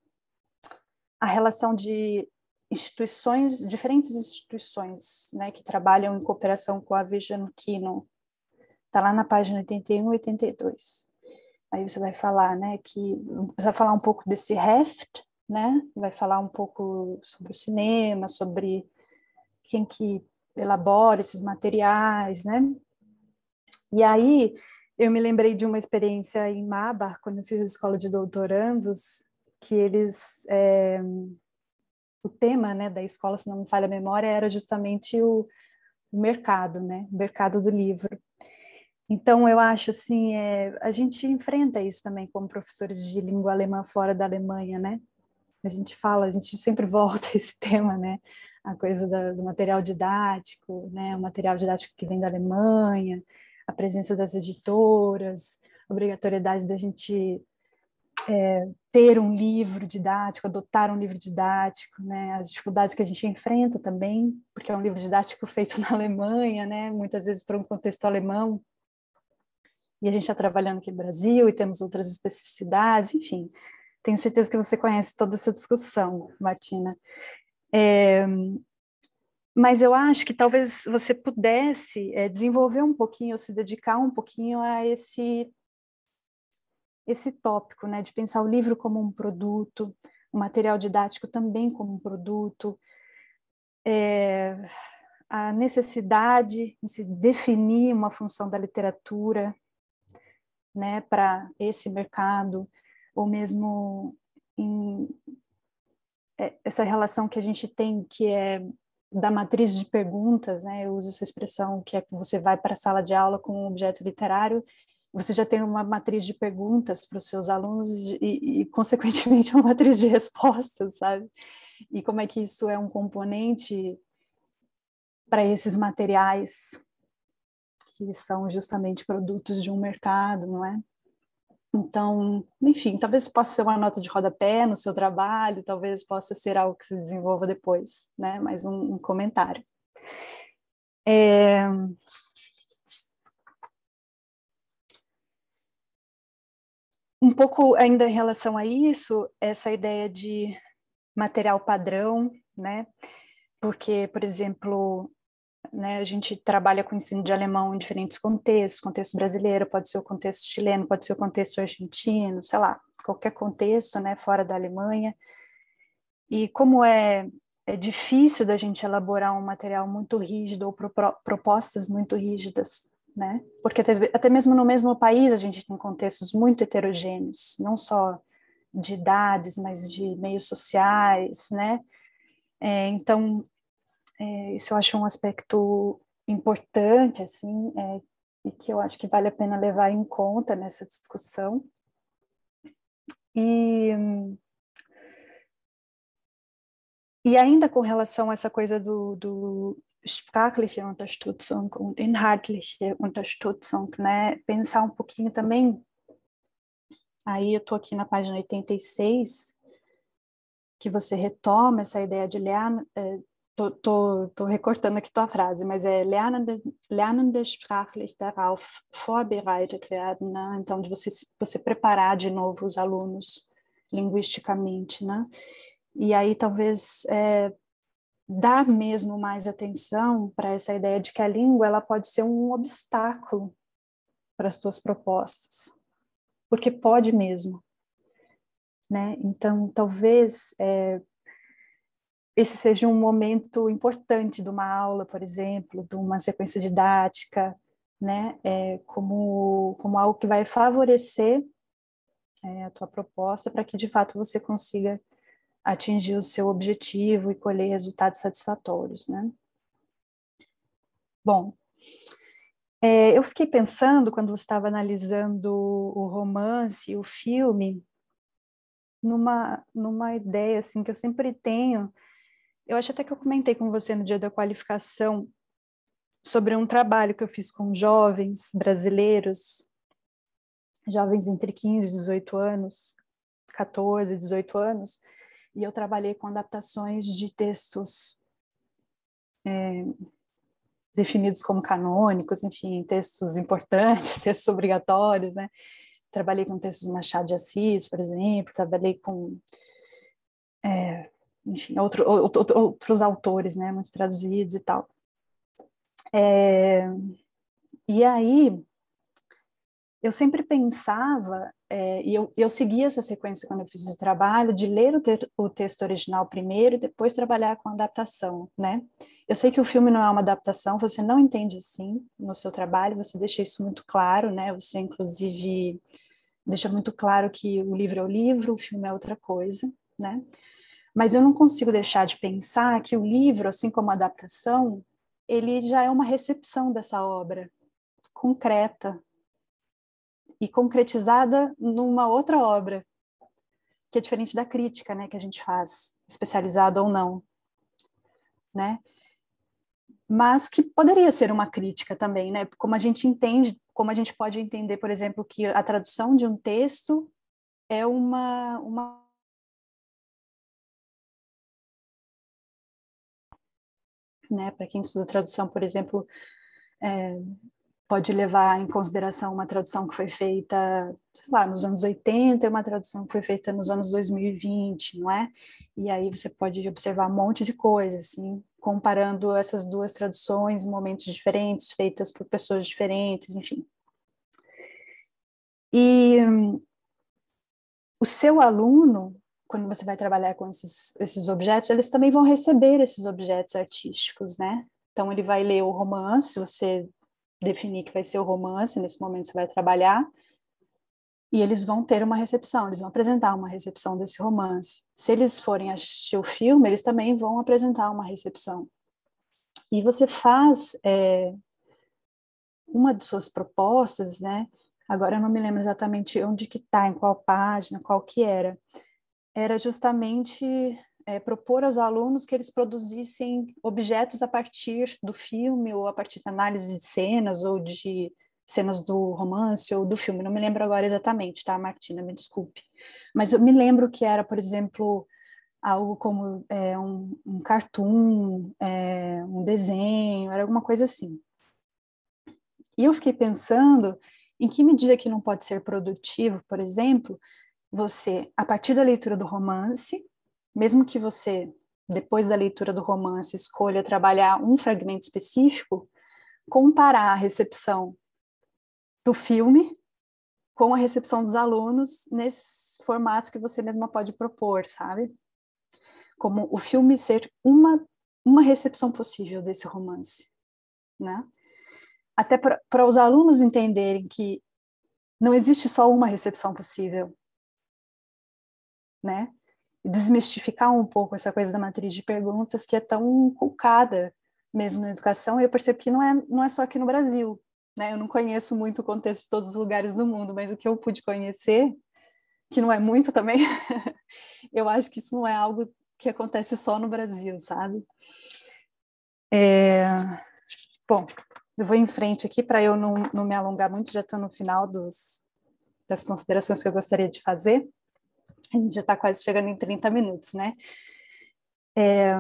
a relação de instituições, diferentes instituições, né, que trabalham em cooperação com a Vision Kino. Tá lá na página 81 e 82. Aí você vai falar, né, que você vai falar um pouco desse heft, né? Vai falar um pouco sobre o cinema, sobre quem que elabora esses materiais, né? E aí eu me lembrei de uma experiência em Mabar, quando eu fiz a escola de doutorandos, que eles é, o tema né, da escola, se não me falha a memória, era justamente o, o mercado, né, o mercado do livro. Então, eu acho assim, é, a gente enfrenta isso também como professores de língua alemã fora da Alemanha, né? A gente fala, a gente sempre volta a esse tema, né? A coisa da, do material didático, né? O material didático que vem da Alemanha, a presença das editoras, a obrigatoriedade da gente é, ter um livro didático, adotar um livro didático, né? As dificuldades que a gente enfrenta também, porque é um livro didático feito na Alemanha, né? Muitas vezes para um contexto alemão. E a gente está trabalhando aqui no Brasil e temos outras especificidades, enfim. Tenho certeza que você conhece toda essa discussão, Martina. É, mas eu acho que talvez você pudesse é, desenvolver um pouquinho ou se dedicar um pouquinho a esse esse tópico, né, de pensar o livro como um produto, o material didático também como um produto, é, a necessidade de se definir uma função da literatura, né, para esse mercado, ou mesmo em, é, essa relação que a gente tem que é da matriz de perguntas, né? Eu uso essa expressão que é que você vai para a sala de aula com um objeto literário você já tem uma matriz de perguntas para os seus alunos e, e, consequentemente, uma matriz de respostas, sabe? E como é que isso é um componente para esses materiais que são justamente produtos de um mercado, não é? Então, enfim, talvez possa ser uma nota de rodapé no seu trabalho, talvez possa ser algo que se desenvolva depois, né? Mais um, um comentário. É, Um pouco ainda em relação a isso, essa ideia de material padrão, né? Porque, por exemplo, né, a gente trabalha com ensino de alemão em diferentes contextos, contexto brasileiro, pode ser o contexto chileno, pode ser o contexto argentino, sei lá, qualquer contexto, né, fora da Alemanha. E como é, é difícil da gente elaborar um material muito rígido ou pro, propostas muito rígidas né? Porque até, até mesmo no mesmo país a gente tem contextos muito heterogêneos, não só de idades, mas de meios sociais, né? É, então, é, isso eu acho um aspecto importante, assim, é, e que eu acho que vale a pena levar em conta nessa discussão. E, e ainda com relação a essa coisa do, do sprachliche Unterstützung und inhaltliche Unterstützung, né? Pensar um pouquinho também. Aí eu estou aqui na página 86, que você retoma essa ideia de lernen, é, tô, tô, tô, recortando aqui tua frase, mas é lernende, lernende sprachlich darauf vorbereitet werden, né? Então, de você, você preparar de novo os alunos linguisticamente, né? E aí talvez é, dar mesmo mais atenção para essa ideia de que a língua ela pode ser um obstáculo para as tuas propostas, porque pode mesmo, né? Então, talvez é, esse seja um momento importante de uma aula, por exemplo, de uma sequência didática, né? É, como como algo que vai favorecer é, a tua proposta para que de fato você consiga atingir o seu objetivo e colher resultados satisfatórios, né? Bom, é, eu fiquei pensando quando você estava analisando o romance, o filme, numa numa ideia assim que eu sempre tenho. Eu acho até que eu comentei com você no dia da qualificação sobre um trabalho que eu fiz com jovens brasileiros, jovens entre 15 e 18 anos, 14, 18 anos, e eu trabalhei com adaptações de textos é, definidos como canônicos, enfim, textos importantes, textos obrigatórios, né? Trabalhei com textos de Machado de Assis, por exemplo, trabalhei com, é, enfim, outro, outro, outros autores, né, muito traduzidos e tal. É, e aí, eu sempre pensava, é, e eu, eu segui essa sequência quando eu fiz o trabalho, de ler o, o, texto original primeiro e depois trabalhar com adaptação, né? Eu sei que o filme não é uma adaptação, você não entende assim no seu trabalho, você deixa isso muito claro, né? Você, inclusive, deixa muito claro que o livro é o livro, o filme é outra coisa, né? Mas eu não consigo deixar de pensar que o livro, assim como a adaptação, ele já é uma recepção dessa obra concreta, e concretizada numa outra obra, que é diferente da crítica, né, que a gente faz, especializada ou não, né? Mas que poderia ser uma crítica também, né? Como a gente entende, como a gente pode entender, por exemplo, que a tradução de um texto é uma uma né, para quem estuda tradução, por exemplo, é, pode levar em consideração uma tradução que foi feita, sei lá, nos anos 80 e uma tradução que foi feita nos anos 2020, não é? E aí você pode observar um monte de coisa, assim, comparando essas duas traduções em momentos diferentes, feitas por pessoas diferentes, enfim. E o seu aluno, quando você vai trabalhar com esses, esses objetos, eles também vão receber esses objetos artísticos, né? Então, ele vai ler o romance, você definir que vai ser o romance, nesse momento você vai trabalhar, e eles vão ter uma recepção, eles vão apresentar uma recepção desse romance. Se eles forem assistir o filme, eles também vão apresentar uma recepção. E você faz é, uma de suas propostas, né? Agora eu não me lembro exatamente onde que está, em qual página, qual que era. Era justamente é, propor aos alunos que eles produzissem objetos a partir do filme, ou a partir de análise de cenas, ou de cenas do romance ou do filme, não me lembro agora exatamente, tá, Martina? Me desculpe. Mas eu me lembro que era, por exemplo, algo como é, um, um cartoon, é, um desenho, era alguma coisa assim. E eu fiquei pensando em que medida que não pode ser produtivo, por exemplo, você, a partir da leitura do romance, mesmo que você, depois da leitura do romance, escolha trabalhar um fragmento específico, comparar a recepção do filme com a recepção dos alunos nesses formatos que você mesma pode propor, sabe? Como o filme ser uma, uma recepção possível desse romance, né? Até para os alunos entenderem que não existe só uma recepção possível, né? desmistificar um pouco essa coisa da matriz de perguntas que é tão inculcada mesmo na educação, e eu percebo que não é, não é só aqui no Brasil, né? Eu não conheço muito o contexto de todos os lugares do mundo, mas o que eu pude conhecer, que não é muito também, eu acho que isso não é algo que acontece só no Brasil, sabe? É... Bom, eu vou em frente aqui para eu não, não me alongar muito, já estou no final dos, das considerações que eu gostaria de fazer. A gente já está quase chegando em 30 minutos, né? É,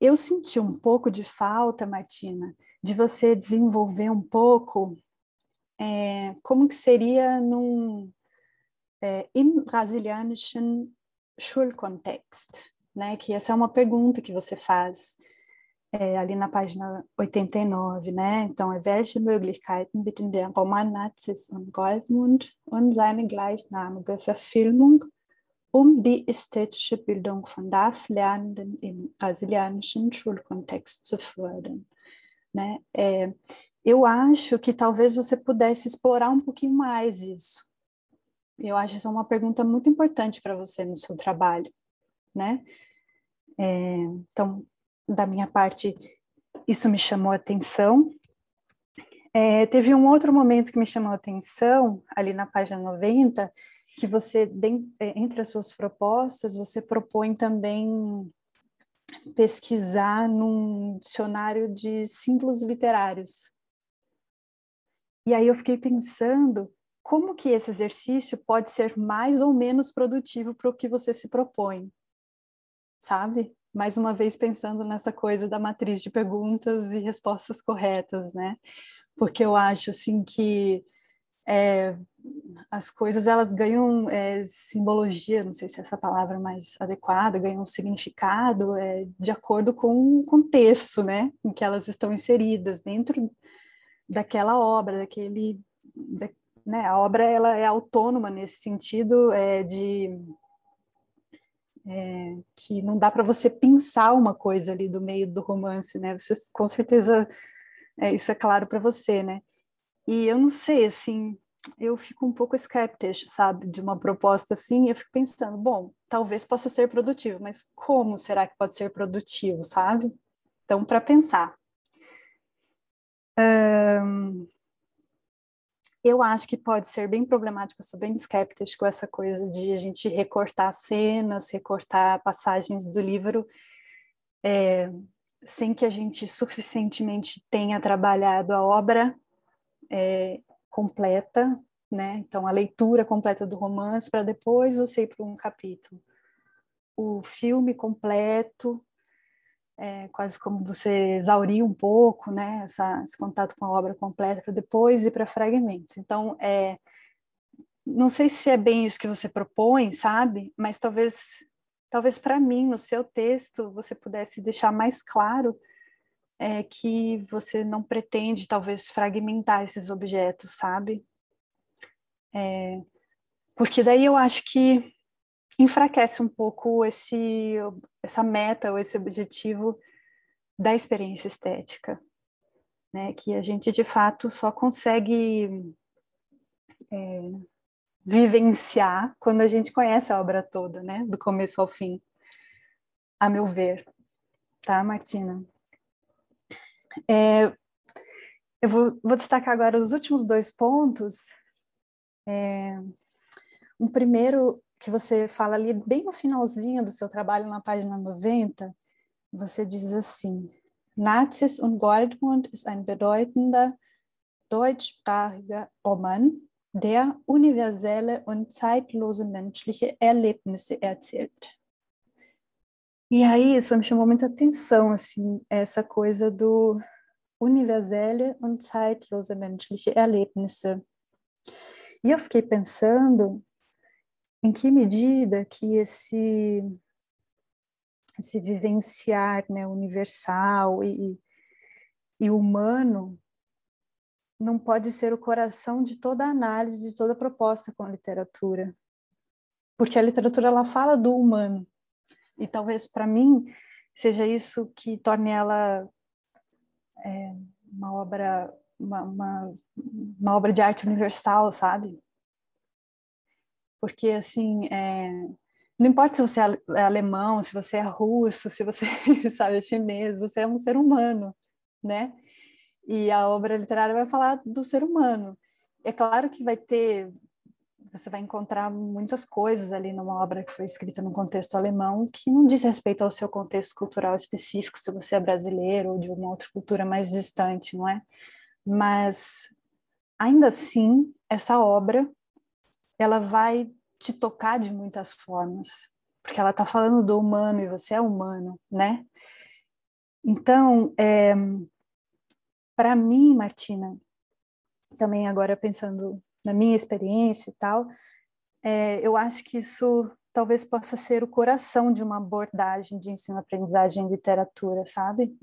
eu senti um pouco de falta, Martina, de você desenvolver um pouco é, como que seria num é, brasilianischen Schulkontext, né? Que essa é uma pergunta que você faz é, ali na página 89, né? Então, é welche Möglichkeiten bieten der Roman Nazis und Goldmund und seine gleichnamige Verfilmung um die ästhetische Bildung von DAF-Lernenden im brasilianischen Schulkontext zu fördern? Né? É, eu acho que talvez você pudesse explorar um pouquinho mais isso. Eu acho que é uma pergunta muito importante para você no seu trabalho, né? É, então, da minha parte, isso me chamou a atenção. É, teve um outro momento que me chamou a atenção, ali na página 90, que você, é, entre as suas propostas, você propõe também pesquisar num dicionário de símbolos literários. E aí eu fiquei pensando como que esse exercício pode ser mais ou menos produtivo para o que você se propõe, sabe? mais uma vez pensando nessa coisa da matriz de perguntas e respostas corretas, né? Porque eu acho assim que é, as coisas elas ganham é, simbologia, não sei se é essa palavra mais adequada, ganham significado é, de acordo com o contexto, né? Em que elas estão inseridas dentro daquela obra, daquele, da, né? A obra ela é autônoma nesse sentido é, de é, que não dá para você pensar uma coisa ali do meio do romance, né? Você com certeza é, isso é claro para você, né? E eu não sei, assim, eu fico um pouco escéptica, sabe, de uma proposta assim. Eu fico pensando, bom, talvez possa ser produtivo, mas como será que pode ser produtivo, sabe? Então, para pensar. Um, eu acho que pode ser bem problemático, eu sou bem escéptica com essa coisa de a gente recortar cenas, recortar passagens do livro, é, sem que a gente suficientemente tenha trabalhado a obra é, completa, né? Então, a leitura completa do romance, para depois você ir para um capítulo. O filme completo, é, quase como você exaurir um pouco, né, essa, esse contato com a obra completa para depois ir para fragmentos. Então, é, não sei se é bem isso que você propõe, sabe? Mas talvez, talvez para mim, no seu texto, você pudesse deixar mais claro é, que você não pretende, talvez, fragmentar esses objetos, sabe? É, porque daí eu acho que enfraquece um pouco esse, essa meta ou esse objetivo da experiência estética, né? que a gente de fato só consegue é, vivenciar quando a gente conhece a obra toda, né? do começo ao fim, a meu ver. Tá, Martina? É, eu vou, vou, destacar agora os últimos dois pontos. É, um primeiro que você fala ali bem no finalzinho do seu trabalho, na página 90, você diz assim: Nazis und Goldmund ist ein bedeutender deutschsprachiger Roman, der universelle und zeitlose menschliche Erlebnisse erzählt. E aí isso me chamou muita atenção, assim, essa coisa do universelle und zeitlose menschliche Erlebnisse. E eu fiquei pensando em que medida que esse esse vivenciar né, universal e, e humano não pode ser o coração de toda análise, de toda proposta com a literatura. Porque a literatura ela fala do humano. E talvez para mim seja isso que torne ela é, uma obra uma, uma, uma, obra de arte universal, sabe? Porque, assim, é... não importa se você é, é alemão, se você é russo, se você, sabe, é chinês, você é um ser humano, né? E a obra literária vai falar do ser humano. É claro que vai ter você vai encontrar muitas coisas ali numa obra que foi escrita num contexto alemão que não diz respeito ao seu contexto cultural específico, se você é brasileiro ou de uma outra cultura mais distante, não é? Mas ainda assim, essa obra ela vai te tocar de muitas formas, porque ela está falando do humano e você é humano, né? Então, é, para mim, Martina, também agora pensando na minha experiência e tal, é, eu acho que isso talvez possa ser o coração de uma abordagem de ensino-aprendizagem em literatura, sabe?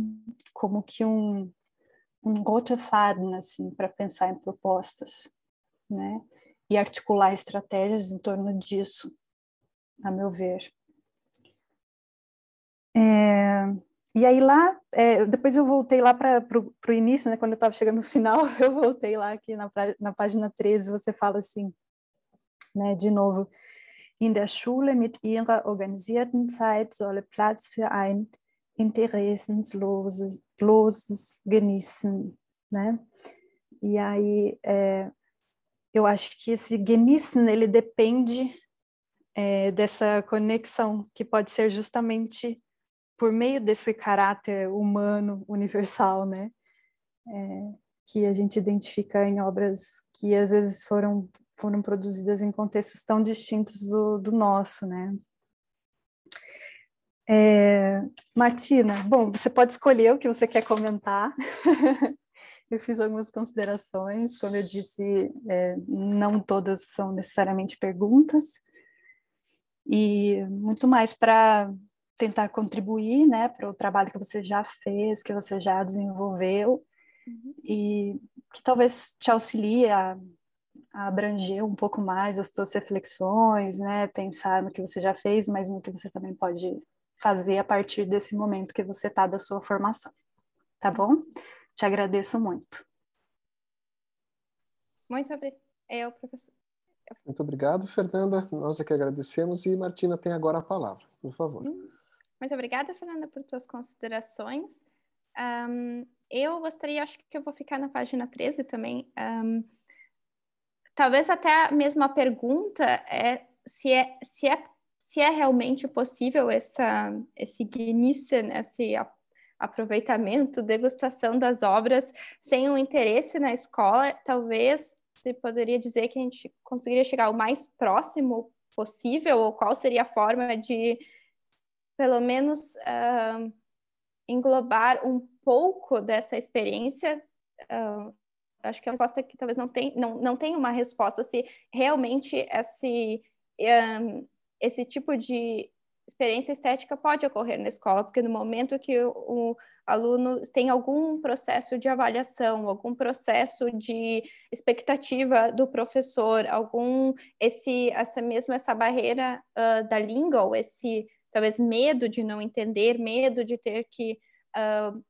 Como que um um rotefaden, assim, para pensar em propostas, né? e articular estratégias em torno disso, a meu ver. É, e aí lá, é, depois eu voltei lá para o início, né, quando eu estava chegando no final, eu voltei lá aqui na, na página 13, você fala assim, né, de novo, In der Schule mit ihrer organisierten Zeit solle Platz für ein interessensloses Genießen. Né? E aí, é, eu acho que esse genissen, ele depende é, dessa conexão, que pode ser justamente por meio desse caráter humano universal, né? É, que a gente identifica em obras que às vezes foram foram produzidas em contextos tão distintos do, do nosso, né? É, Martina, bom, você pode escolher o que você quer comentar. eu fiz algumas considerações, como eu disse, é, não todas são necessariamente perguntas, e muito mais para tentar contribuir né, para o trabalho que você já fez, que você já desenvolveu, uhum. e que talvez te auxilie a, a, abranger um pouco mais as suas reflexões, né, pensar no que você já fez, mas no que você também pode fazer a partir desse momento que você está da sua formação. Tá bom? Te agradeço muito. Muito é o professor. Muito obrigado, Fernanda. Nós é que agradecemos e Martina tem agora a palavra, por favor. Hum. Muito obrigada, Fernanda, por suas considerações. Um, eu gostaria, acho que eu vou ficar na página 13 também. Um, talvez até mesmo a pergunta é se é, se é, se é realmente possível essa, esse Genissen, né, esse, aproveitamento, degustação das obras, sem um interesse na escola, talvez se poderia dizer que a gente conseguiria chegar o mais próximo possível, ou qual seria a forma de, pelo menos, uh, englobar um pouco dessa experiência? Uh, acho que é uma resposta que talvez não tem, não, não tem uma resposta se realmente esse, um, ah, esse tipo de experiência estética pode ocorrer na escola, porque no momento que o, o aluno tem algum processo de avaliação, algum processo de expectativa do professor, algum esse essa mesmo essa barreira uh, da língua, ou esse talvez medo de não entender, medo de ter que uh,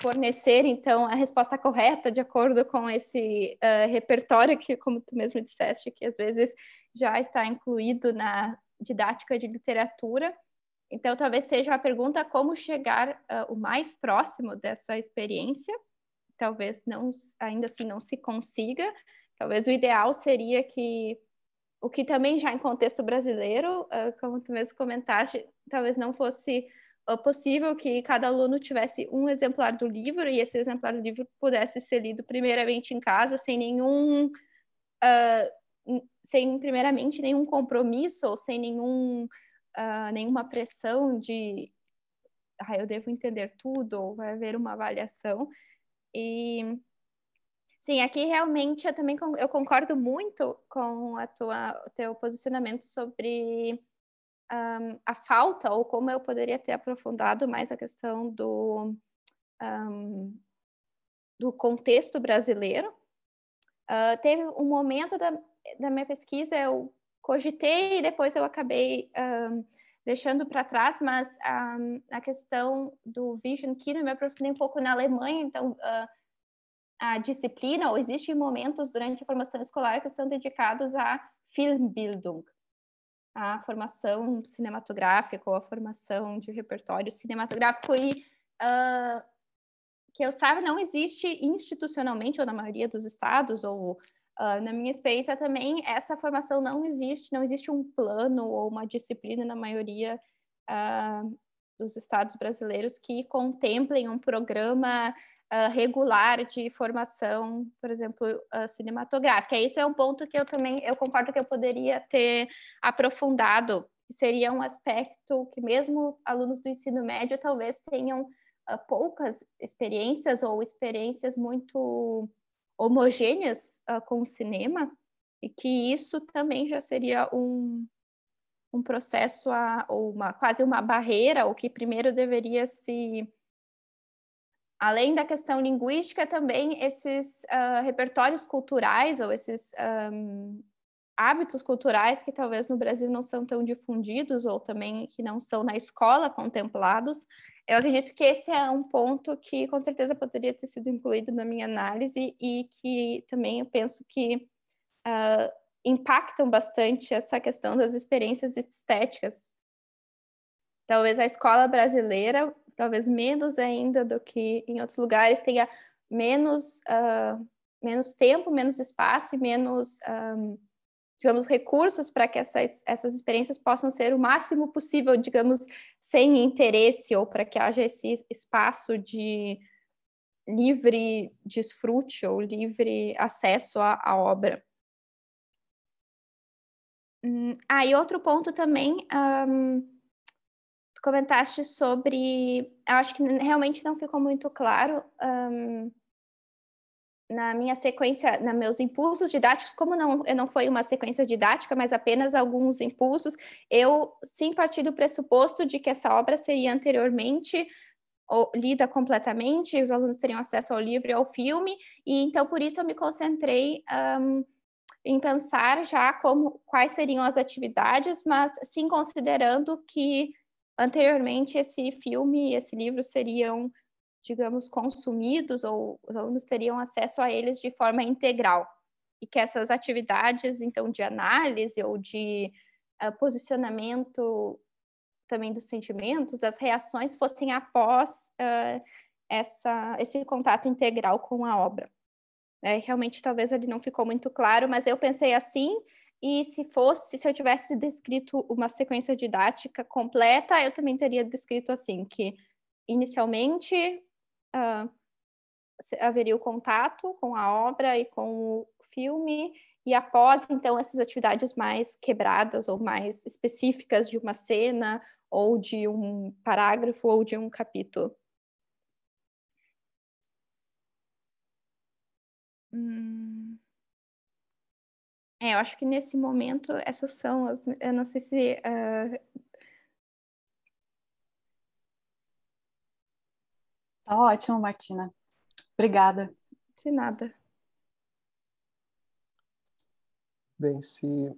fornecer então a resposta correta de acordo com esse uh, repertório que, como tu mesmo disseste, que às vezes já está incluído na didática de literatura. Então, talvez seja a pergunta como chegar uh, o mais próximo dessa experiência. Talvez não, ainda assim não se consiga. Talvez o ideal seria que o que também já em contexto brasileiro, uh, como tu mesmo comentaste, talvez não fosse uh, possível que cada aluno tivesse um exemplar do livro e esse exemplar do livro pudesse ser lido primeiramente em casa sem nenhum uh, sem primeiramente nenhum compromisso ou sem nenhum, uh, nenhuma pressão de ah, eu devo entender tudo ou vai haver uma avaliação. E sim, aqui é realmente eu também eu concordo muito com a tua o teu posicionamento sobre um, a falta ou como eu poderia ter aprofundado mais a questão do um, do contexto brasileiro. Uh, teve um momento da, da minha pesquisa eu cogitei e depois eu acabei um, deixando para trás, mas um, a questão do Vision Key, eu me aprofundei um pouco na Alemanha, então uh, a disciplina, ou existem momentos durante a formação escolar que são dedicados à Filmbildung, à formação cinematográfica ou à formação de repertório cinematográfico e uh, que eu saiba não existe institucionalmente ou na maioria dos estados ou ah, na minha experiência também, essa formação não existe, não existe um plano ou uma disciplina na maioria uh, dos estados brasileiros que contemplem um programa uh, regular de formação, por exemplo, cinematográfica. Isso é um ponto que eu também eu concordo que eu poderia ter aprofundado, que seria um aspecto que mesmo alunos do ensino médio talvez tenham poucas experiências ou experiências muito homogêneas uh, com o cinema, e que isso também já seria um, um processo, a, ou uma, quase uma barreira, o que primeiro deveria se. Além da questão linguística, também esses uh, repertórios culturais ou esses um, ah, hábitos culturais que talvez no Brasil não são tão difundidos ou também que não são na escola contemplados. Eu acredito que esse é um ponto que com certeza poderia ter sido incluído na minha análise e que também eu penso que uh, impactam bastante essa questão das experiências estéticas. Talvez a escola brasileira, talvez menos ainda do que em outros lugares, tenha menos, uh, menos tempo, menos espaço e menos. Ah, digamos, recursos para que essas, essas experiências possam ser o máximo possível, digamos, sem interesse, ou para que haja esse espaço de livre desfrute ou livre acesso à, à obra. Hum, ah, e outro ponto também, tu comentaste sobre, eu acho que realmente não ficou muito claro, na minha sequência, nos meus impulsos didáticos, como não, não foi uma sequência didática, mas apenas alguns impulsos, eu sim parti do pressuposto de que essa obra seria anteriormente lida completamente, os alunos teriam acesso ao livro e ao filme, e então por isso eu me concentrei um, em pensar já como quais seriam as atividades, mas sim considerando que anteriormente esse filme e esse livro seriam digamos, consumidos ou os alunos teriam acesso a eles de forma integral e que essas atividades, então, de análise ou de uh, posicionamento também dos sentimentos, das reações, fossem após uh, essa, esse contato integral com a obra. É, realmente, talvez ele não ficou muito claro, mas eu pensei assim, e se fosse, se eu tivesse descrito uma sequência didática completa, eu também teria descrito assim, que inicialmente uh, haveria o contato com a obra e com o filme, e após, então, essas atividades mais quebradas ou mais específicas de uma cena ou de um parágrafo ou de um capítulo. Hum. É, eu acho que nesse momento essas são as. Eu não sei se uh, Tá ótimo, Martina. Obrigada. De nada. Bem, se,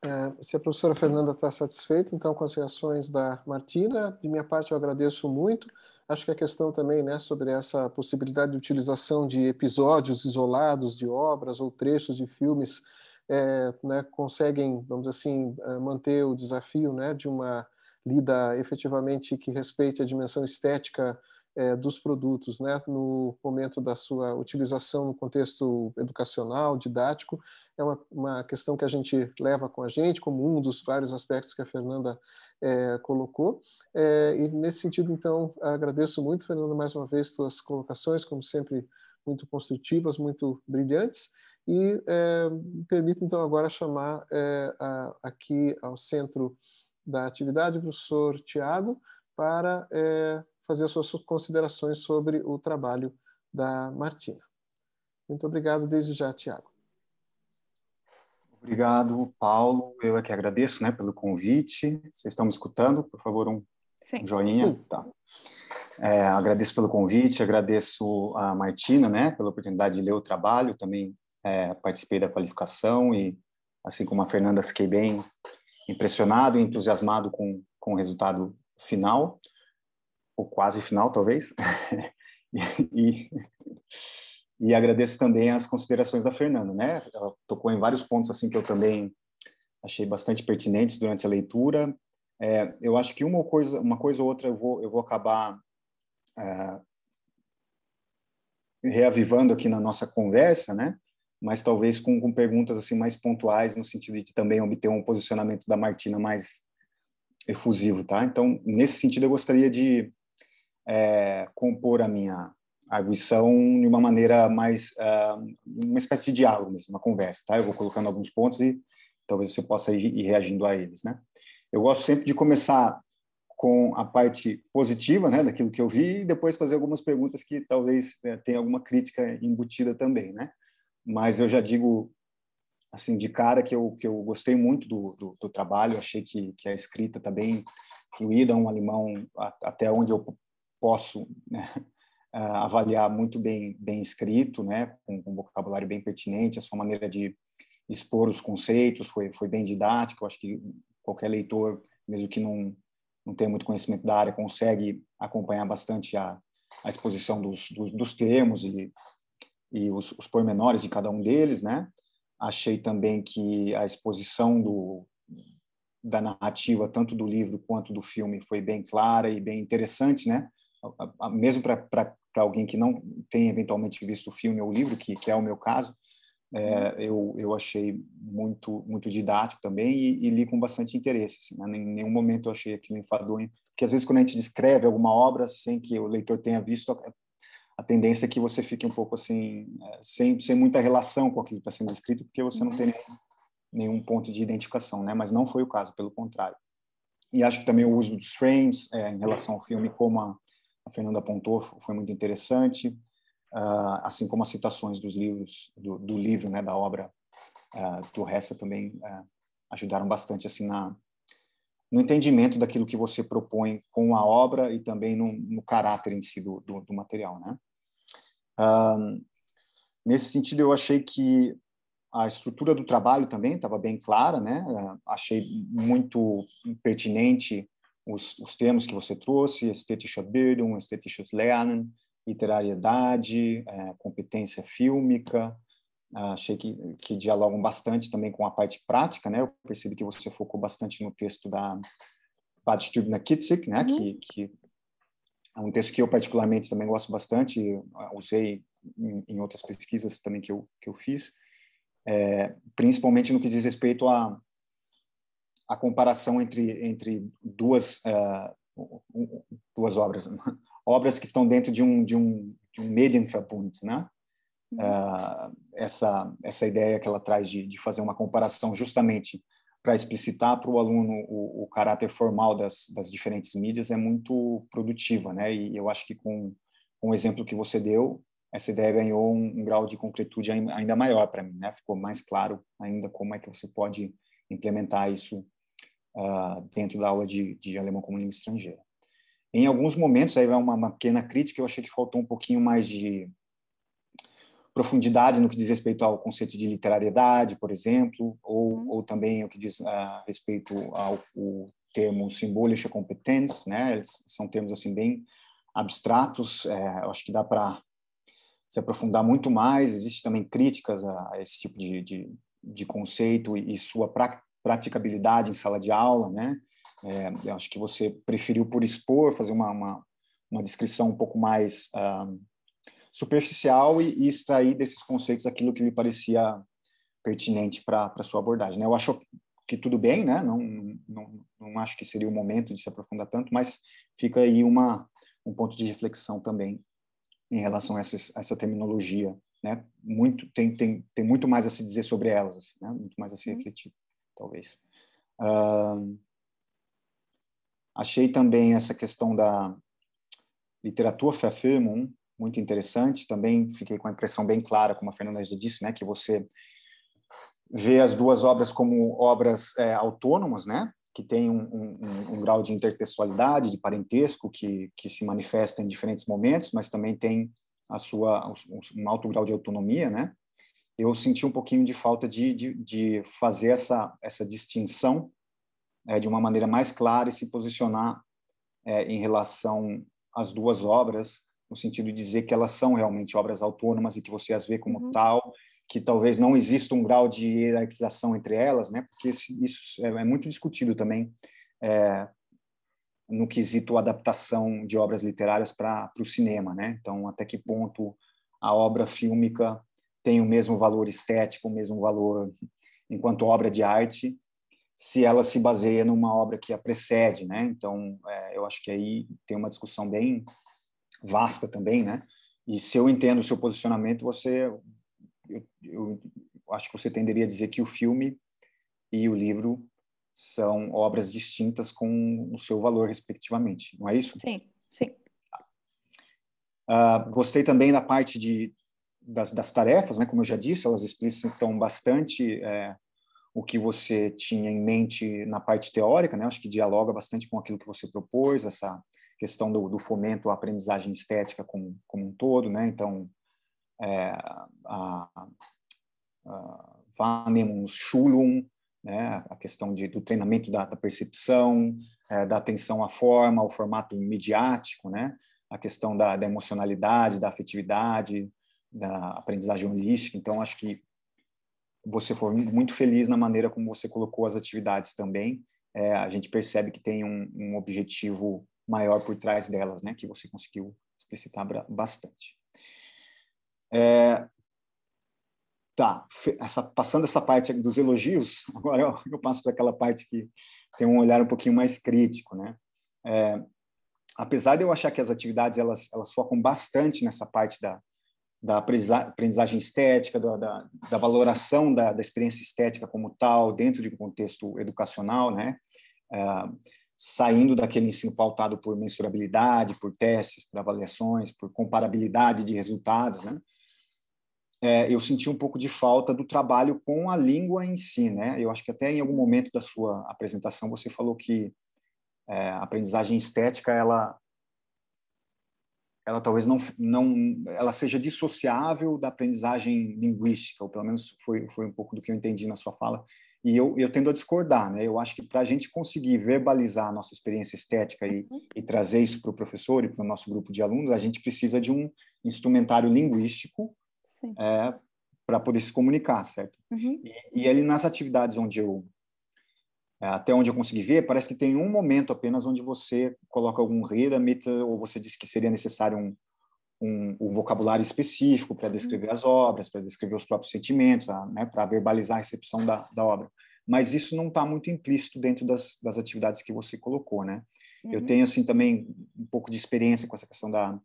é, se a professora Fernanda está satisfeita, então, com as reações da Martina, de minha parte eu agradeço muito. Acho que a questão também né, sobre essa possibilidade de utilização de episódios isolados de obras ou trechos de filmes é, né, conseguem, vamos assim, é, manter o desafio né, de uma lida efetivamente que respeite a dimensão estética é, dos produtos, né, no momento da sua utilização no contexto educacional, didático, é uma, uma, questão que a gente leva com a gente como um dos vários aspectos que a Fernanda é, colocou. É, e nesse sentido, então, agradeço muito, Fernanda, mais uma vez, suas colocações, como sempre, muito construtivas, muito brilhantes. E permito, então, agora chamar a, aqui ao centro da atividade o professor Tiago para fazer as suas considerações sobre o trabalho da Martina. Muito obrigado desde já, Tiago. Obrigado, Paulo. Eu é que agradeço né, pelo convite. Vocês estão me escutando? Por favor, um Sim. joinha. Sim. Tá. É, agradeço pelo convite, agradeço a Martina né, pela oportunidade de ler o trabalho. Também é, participei da qualificação e, assim como a Fernanda, fiquei bem impressionado e entusiasmado com, com o resultado final ou quase final, talvez. e, e agradeço também as considerações da Fernanda, né? Ela tocou em vários pontos assim que eu também achei bastante pertinentes durante a leitura. É, eu acho que uma coisa, uma coisa ou outra eu vou, eu vou acabar é, reavivando aqui na nossa conversa, né? Mas talvez com, com perguntas assim mais pontuais no sentido de também obter um posicionamento da Martina mais efusivo, tá? Então, nesse sentido, eu gostaria de é, compor a minha arguição de uma maneira mais uh, uma espécie de diálogo mesmo, uma conversa, tá? Eu vou colocando alguns pontos e talvez você possa ir, ir reagindo a eles, né? Eu gosto sempre de começar com a parte positiva, né, daquilo que eu vi e depois fazer algumas perguntas que talvez né, tenha alguma crítica embutida também, né? Mas eu já digo assim de cara que eu que eu gostei muito do, do, do trabalho, achei que que a escrita está bem fluída um alemão até onde eu posso né, ah, avaliar muito bem, bem escrito, né, com, com um vocabulário bem pertinente, a sua maneira de expor os conceitos foi, foi bem didática, eu acho que qualquer leitor, mesmo que não, não tenha muito conhecimento da área, consegue acompanhar bastante a, a exposição dos, dos, dos termos e, e os, os pormenores de cada um deles, né, achei também que a exposição do, da narrativa tanto do livro quanto do filme foi bem clara e bem interessante, né? mesmo para alguém que não tem eventualmente visto o filme ou o livro, que, que é o meu caso, é, uhum. eu, eu achei muito muito didático também e, e li com bastante interesse. Assim, né? Em nenhum momento eu achei aquilo enfadonho, porque às vezes quando a gente descreve alguma obra sem que o leitor tenha visto, a, tendência é que você fique um pouco assim, é, sem, sem muita relação com aquilo que está sendo escrito, porque você não tem uhum. nenhum, nenhum ponto de identificação, né? mas não foi o caso, pelo contrário. E acho que também o uso dos frames é, em relação ao filme como a Fernanda apontou foi muito interessante, uh, assim como as citações dos livros, do, do livro, né, da obra uh, do Hessa também uh, ajudaram bastante assim na no entendimento daquilo que você propõe com a obra e também no, no caráter em si do, do, do material, né? Uh, nesse sentido, eu achei que a estrutura do trabalho também estava bem clara, né? Uh, achei muito pertinente os, os termos que você trouxe, estética Bildung, estética Lernen, literariedade, é, competência fílmica, ah, achei que, que dialogam bastante também com a parte prática, né? Eu percebi que você focou bastante no texto da Pat Stubna Kitsik, né? Uhum. Que, que é um texto que eu particularmente também gosto bastante, ah, usei em, em outras pesquisas também que eu, que eu fiz, é, principalmente no que diz respeito a a comparação entre, entre duas, uh, duas obras, obras que estão dentro de um, de um, de um Medienverbund, né? Uh, essa, essa ideia que ela traz de, de fazer uma comparação justamente para explicitar para o aluno o, caráter formal das, das diferentes mídias é muito produtiva, né? E eu acho que com, com o exemplo que você deu, essa ideia ganhou um, um grau de concretude ainda maior para mim, né? Ficou mais claro ainda como é que você pode implementar isso uh, dentro da aula de, de alemão como língua estrangeira. Em alguns momentos, aí vai uma, uma pequena crítica, eu achei que faltou um pouquinho mais de profundidade no que diz respeito ao conceito de literariedade, por exemplo, ou, uhum. ou também o que diz a ah, respeito ao, termo simbólica competência, né? Eles são termos assim bem abstratos, é, eu acho que dá para se aprofundar muito mais. Existem também críticas a, a esse tipo de, de, de conceito e, e sua praticabilidade em sala de aula, né? É, acho que você preferiu por expor, fazer uma, uma, uma descrição um pouco mais uh, superficial e, e, extrair desses conceitos aquilo que lhe parecia pertinente para a sua abordagem. Né? Eu acho que tudo bem, né? Não, não, não acho que seria o momento de se aprofundar tanto, mas fica aí uma, um ponto de reflexão também em relação a essa, a essa terminologia. Né? Muito, tem, tem, tem muito mais a se dizer sobre elas, assim, né? muito mais a se uhum. refletir talvez. Uh, achei também essa questão da literatura Verfilmung muito interessante. Também fiquei com a impressão bem clara, como a Fernanda já disse, né, que você vê as duas obras como obras é, autônomas, né, que têm um, um, um, grau de intertextualidade, de parentesco, que, que se manifesta em diferentes momentos, mas também tem a sua um alto grau de autonomia, né? eu senti um pouquinho de falta de, de, de fazer essa, essa distinção é, de uma maneira mais clara e se posicionar é, em relação às duas obras, no sentido de dizer que elas são realmente obras autônomas e que você as vê como uhum. tal, que talvez não exista um grau de hierarquização entre elas, né? porque isso é, é, muito discutido também é, no quesito adaptação de obras literárias para o cinema. Né? Então, até que ponto a obra fílmica tem o mesmo valor estético, o mesmo valor enquanto obra de arte, se ela se baseia numa obra que a precede, né? Então, é, eu acho que aí tem uma discussão bem vasta também, né? E se eu entendo o seu posicionamento, você, eu, eu acho que você tenderia a dizer que o filme e o livro são obras distintas com o seu valor, respectivamente, não é isso? Sim, sim. Uh, gostei também da parte de das, das tarefas, né? como eu já disse, elas explicitam bastante é, o que você tinha em mente na parte teórica, né? acho que dialoga bastante com aquilo que você propôs, essa questão do, do fomento à aprendizagem estética como, como um todo, né? então é, a, a Vanemus Schulung, né? a questão de, do treinamento da, da percepção, é, da atenção à forma, ao formato midiático, né? a questão da, da emocionalidade, da afetividade, da aprendizagem holística. Então, acho que você foi muito feliz na maneira como você colocou as atividades também. É, a gente percebe que tem um, um, objetivo maior por trás delas, né? Que você conseguiu explicitar bastante. É, tá, essa, passando essa parte dos elogios, agora eu, eu passo para aquela parte que tem um olhar um pouquinho mais crítico, né? É, apesar de eu achar que as atividades elas, elas focam bastante nessa parte da, da aprendizagem estética, da, da, da valoração da, da, experiência estética como tal, dentro de um contexto educacional, né? Uh, saindo daquele ensino pautado por mensurabilidade, por testes, por avaliações, por comparabilidade de resultados, né? É, eu senti um pouco de falta do trabalho com a língua em si, né? Eu acho que até em algum momento da sua apresentação você falou que é, a aprendizagem estética ela ela talvez não, não ela seja dissociável da aprendizagem linguística, ou pelo menos foi, foi um pouco do que eu entendi na sua fala, e eu, eu tendo a discordar, né? Eu acho que para a gente conseguir verbalizar a nossa experiência estética e, uhum. e trazer isso para o professor e para o nosso grupo de alunos, a gente precisa de um instrumentário linguístico é, para poder se comunicar, certo? Uhum. E, e nas atividades onde eu é, até onde eu consegui ver, parece que tem um momento apenas onde você coloca algum readmit ou você diz que seria necessário um, um, um vocabulário específico para descrever as obras, para descrever os próprios sentimentos, né, para verbalizar a recepção da, da obra. Mas isso não está muito implícito dentro das, das atividades que você colocou, né? Uhum. Eu tenho, assim, também um pouco de experiência com essa questão da,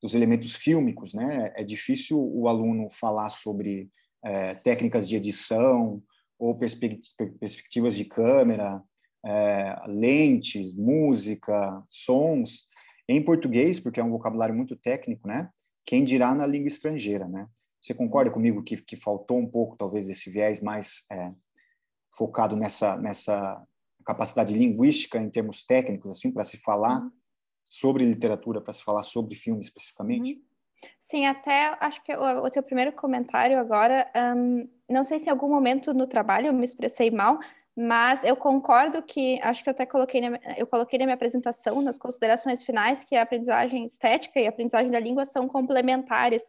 dos elementos fílmicos, né? É difícil o aluno falar sobre é, técnicas de edição, ou perspectivas de câmera, é, lentes, música, sons, em português, porque é um vocabulário muito técnico, né? Quem dirá na língua estrangeira, né? Você concorda comigo que, que faltou um pouco, talvez, desse viés mais é, focado nessa, nessa capacidade linguística em termos técnicos, assim, para se falar uhum. sobre literatura, para se falar sobre filme especificamente? Uhum. Sim, até acho que o, o teu primeiro comentário agora, um, não sei se em algum momento no trabalho eu me expressei mal, mas eu concordo que acho que eu até coloquei na, eu coloquei na minha apresentação, nas considerações finais, que a aprendizagem estética e a aprendizagem da língua são complementares.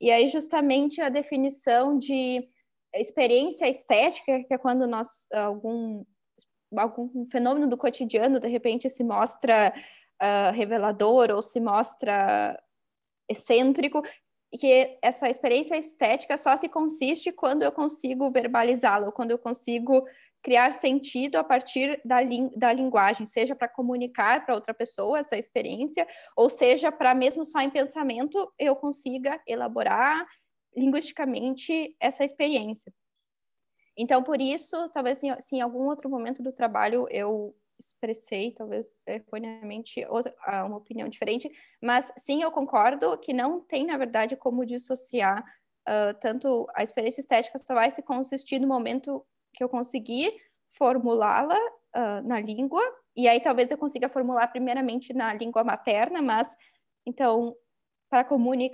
E aí justamente a definição de experiência estética, que é quando nós algum algum fenômeno do cotidiano de repente se mostra uh, revelador ou se mostra excêntrico, que essa experiência estética só se consiste quando eu consigo verbalizá-la, quando eu consigo criar sentido a partir da, da linguagem, seja para comunicar para outra pessoa essa experiência, ou seja, para mesmo só em pensamento eu consiga elaborar linguisticamente essa experiência. Então, por isso, talvez se, se em algum outro momento do trabalho eu expressei, talvez erroneamente, outra, ah, uma opinião diferente, mas sim, eu concordo que não tem, na verdade, como dissociar uh, tanto a experiência estética só vai se consistir no momento que eu conseguir formulá-la uh, na língua, e aí talvez eu consiga formular primeiramente na língua materna, mas então para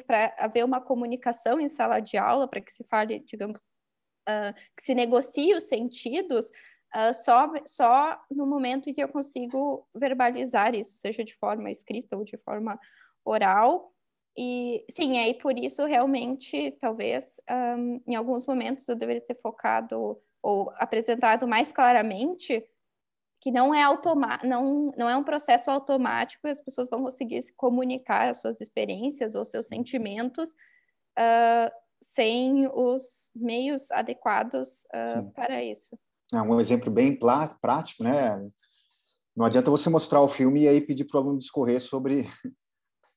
para haver uma comunicação em sala de aula para que se fale digamos uh, que se negocie os sentidos uh, só, só no momento em que eu consigo verbalizar isso, seja de forma escrita ou de forma oral. E sim, aí por isso realmente, talvez um, em alguns momentos eu deveria ter focado ou apresentado mais claramente que não é automa não, não é um processo automático e as pessoas vão conseguir se comunicar as suas experiências ou seus sentimentos uh, sem os meios adequados uh, para isso. É um exemplo bem prático, né? Não adianta você mostrar o filme e aí pedir para o aluno discorrer sobre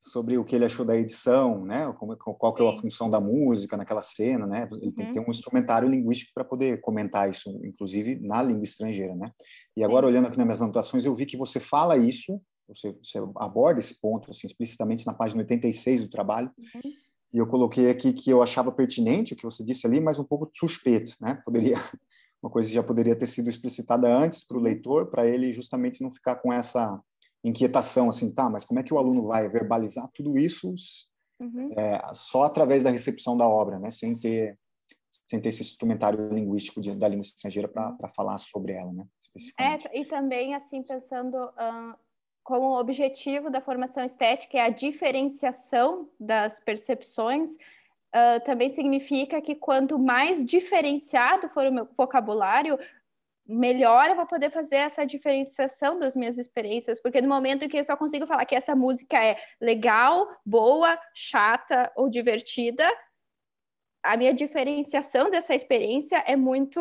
sobre o que ele achou da edição, né? É, qual que é a função da música naquela cena, né? Ele tem que ter um uhum. instrumentário linguístico para poder comentar isso, inclusive na língua estrangeira, né? E agora Sim. olhando aqui nas minhas anotações, eu vi que você fala isso, você, você aborda esse ponto assim, explicitamente na página 86 do trabalho. Uhum. E eu coloquei aqui que eu achava pertinente o que você disse ali, mas um pouco suspeito, né? Poderia uma coisa que já poderia ter sido explicitada antes para o uhum. leitor, para ele justamente não ficar com essa inquietação assim, tá, mas como é que o aluno vai verbalizar tudo isso uhum. é, só através da recepção da obra, né, sem ter sem ter esse instrumentário linguístico de, da língua estrangeira para falar sobre ela, né? É, e também assim pensando uh, como o objetivo da formação estética é a diferenciação das percepções uh, também significa que quanto mais diferenciado for o meu vocabulário, melhor eu vou poder fazer essa diferenciação das minhas experiências, porque no momento em que eu só consigo falar que essa música é legal, boa, chata ou divertida, a minha diferenciação dessa experiência é muito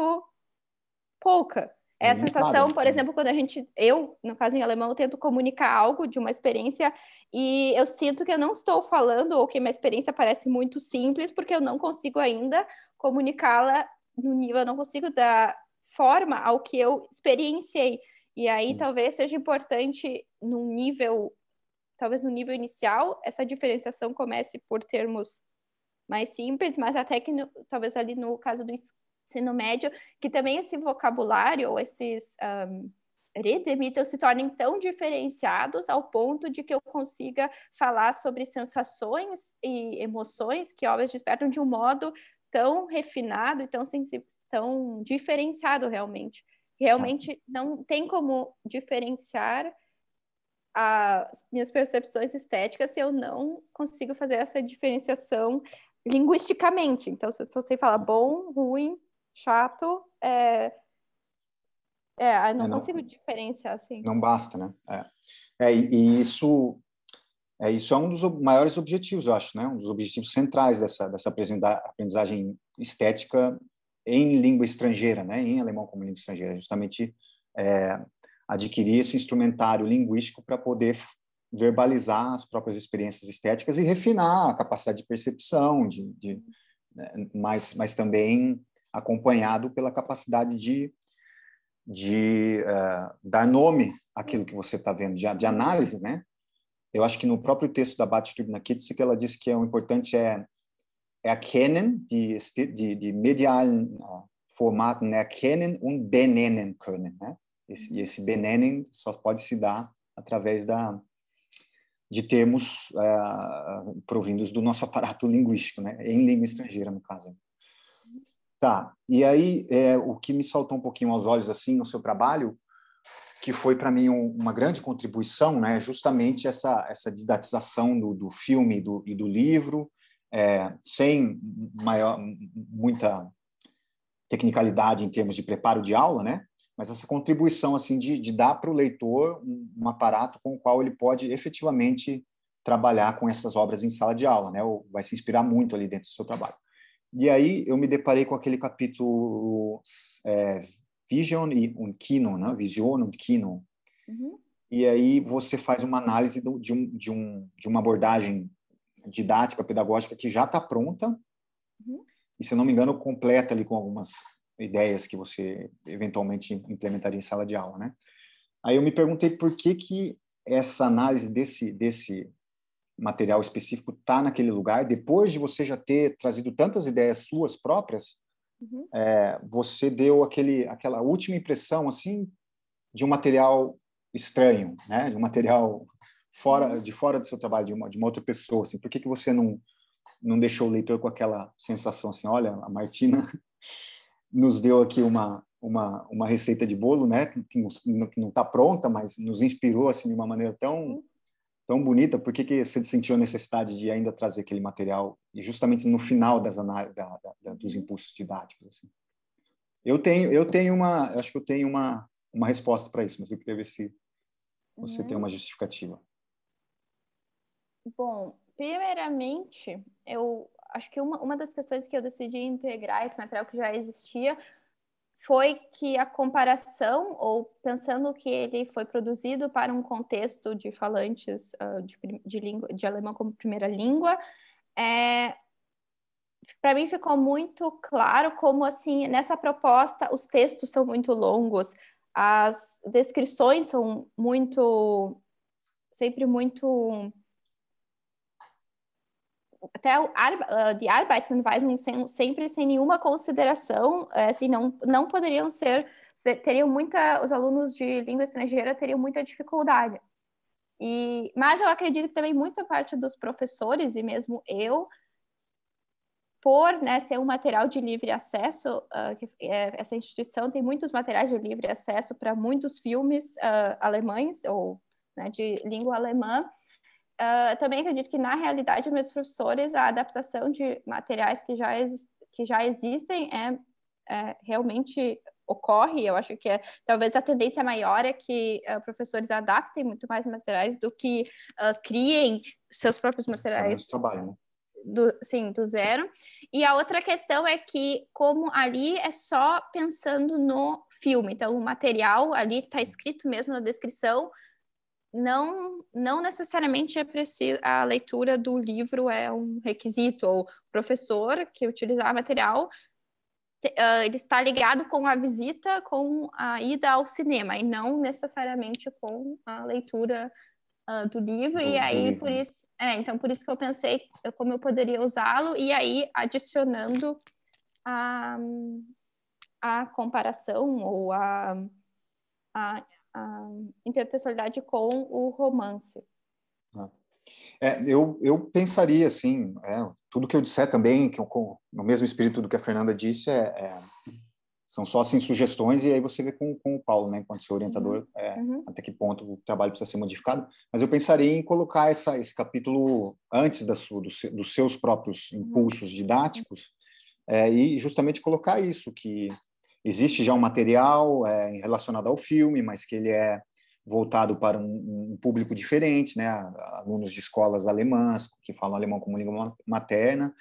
pouca. É a é sensação, né? por exemplo, quando a gente, eu, no caso em alemão, tento comunicar algo de uma experiência e eu sinto que eu não estou falando ou que minha experiência parece muito simples porque eu não consigo ainda comunicá-la no nível, eu não consigo dar forma ao que eu experienciei. E aí Sim. talvez seja importante no nível, talvez no nível inicial, essa diferenciação comece por termos mais simples, mas até que no, talvez ali no caso do ensino médio, que também esse vocabulário ou esses um, ah, se tornem tão diferenciados ao ponto de que eu consiga falar sobre sensações e emoções que obras despertam de um modo tão refinado e tão, tão diferenciado realmente. Realmente tá. não tem como diferenciar as minhas percepções estéticas se eu não consigo fazer essa diferenciação linguisticamente. Então, se eu sei falar bom, ruim, chato, é, é, não, é, não consigo diferenciar assim. Não basta, né? É, é e, isso é isso é um dos maiores objetivos, eu acho, né? Um dos objetivos centrais dessa dessa aprendizagem estética em língua estrangeira, né? Em alemão como língua estrangeira, justamente é, adquirir esse instrumentário linguístico para poder verbalizar as próprias experiências estéticas e refinar a capacidade de percepção, de, de né, mas mas também acompanhado pela capacidade de, de uh, dar nome àquilo que você está vendo, de, de análise, né? Eu acho que no próprio texto da Batstribna Kitsik, ela disse que é importante é, é kennen, de die, die medialen uh, Formaten né? Kennen und benennen können, né? Esse, esse benennen só pode se dar através da, de termos eh, provindos do nosso aparato linguístico, né? em língua estrangeira, no caso. Tá. E aí, é, o que me saltou um pouquinho aos olhos, assim, no seu trabalho, que foi para mim um, uma grande contribuição, né? Justamente essa, essa didatização do, do filme do, e do livro, é, sem maior, muita tecnicalidade em termos de preparo de aula, né? Mas essa contribuição, assim, de, de dar para o leitor um, um, aparato com o qual ele pode efetivamente trabalhar com essas obras em sala de aula, né? Ou vai se inspirar muito ali dentro do seu trabalho. E aí eu me deparei com aquele capítulo é, Vision e um Kino, né? Vision, um Kino. Uhum. E aí você faz uma análise de, um, de, um, de uma abordagem didática, pedagógica que já está pronta. Uhum. E, se eu não me engano, completa ali com algumas ideias que você eventualmente implementaria em sala de aula, né? Aí eu me perguntei por que que essa análise desse, desse material específico está naquele lugar, depois de você já ter trazido tantas ideias suas próprias, uhum. é, você deu aquele, aquela última impressão assim de um material estranho, né? de um material fora uhum. de fora do seu trabalho, de uma, de uma outra pessoa. Assim. Por que, que você não, não deixou o leitor com aquela sensação assim, olha, a Martina nos deu aqui uma, uma, uma receita de bolo, né? que, que não está pronta, mas nos inspirou assim, de uma maneira tão uhum tão bonita, por que, que você sentiu a necessidade de ainda trazer aquele material e justamente no final das da, da, dos impulsos didáticos? Assim? Eu tenho, eu tenho uma, acho que eu tenho uma, uma resposta para isso, mas eu queria ver se você uhum. tem uma justificativa. Bom, primeiramente, eu acho que uma, uma das questões que eu decidi integrar esse material que já existia foi que a comparação, ou pensando que ele foi produzido para um contexto de falantes uh, de, de, língua, de alemão como primeira língua, é, para mim ficou muito claro como, assim, nessa proposta, os textos são muito longos, as descrições são muito, sempre muito até o ar, ah, de Arbeitsanweisung sem, sempre sem nenhuma consideração, eh, assim, não, não poderiam ser, teriam muita, os alunos de língua estrangeira teriam muita dificuldade. E, mas eu acredito que também muita parte dos professores, e mesmo eu, por né, ser um material de livre acesso, uh, que, é, essa instituição tem muitos materiais de livre acesso para muitos filmes uh, alemães ou né, de língua alemã, Uh, também acredito que, na realidade, meus professores, a adaptação de materiais que já, que já existem é, é realmente ocorre. Eu acho que é, talvez a tendência maior é que uh, professores adaptem muito mais materiais do que uh, criem seus próprios materiais. É trabalho, né? do, sim, do zero. E a outra questão é que, como ali é só pensando no filme, então o material ali está escrito mesmo na descrição, não, não necessariamente é preciso, a leitura do livro é um requisito, ou o professor que utilizar material uh, ele está ligado com a visita, com a ida ao cinema, e não necessariamente com a leitura uh, do livro, do e aí livro. por isso, é, então por isso que eu pensei como eu poderia usá-lo, e aí adicionando a, a comparação ou a, a a intertextualidade com o romance. Ah. É, eu, eu pensaria assim, é, tudo que eu disser também, que eu, no mesmo espírito do que a Fernanda disse, é, é, são só assim sugestões e aí você vê com, com o Paulo, né, enquanto seu orientador, uhum. É, uhum. até que ponto o trabalho precisa ser modificado. Mas eu pensaria em colocar essa, esse capítulo antes da sua, do, dos seus próprios uhum. impulsos didáticos é, e justamente colocar isso que existe já um material é, relacionado ao filme, mas que ele é voltado para um, um, público diferente, né? alunos de escolas alemãs que falam alemão como língua materna,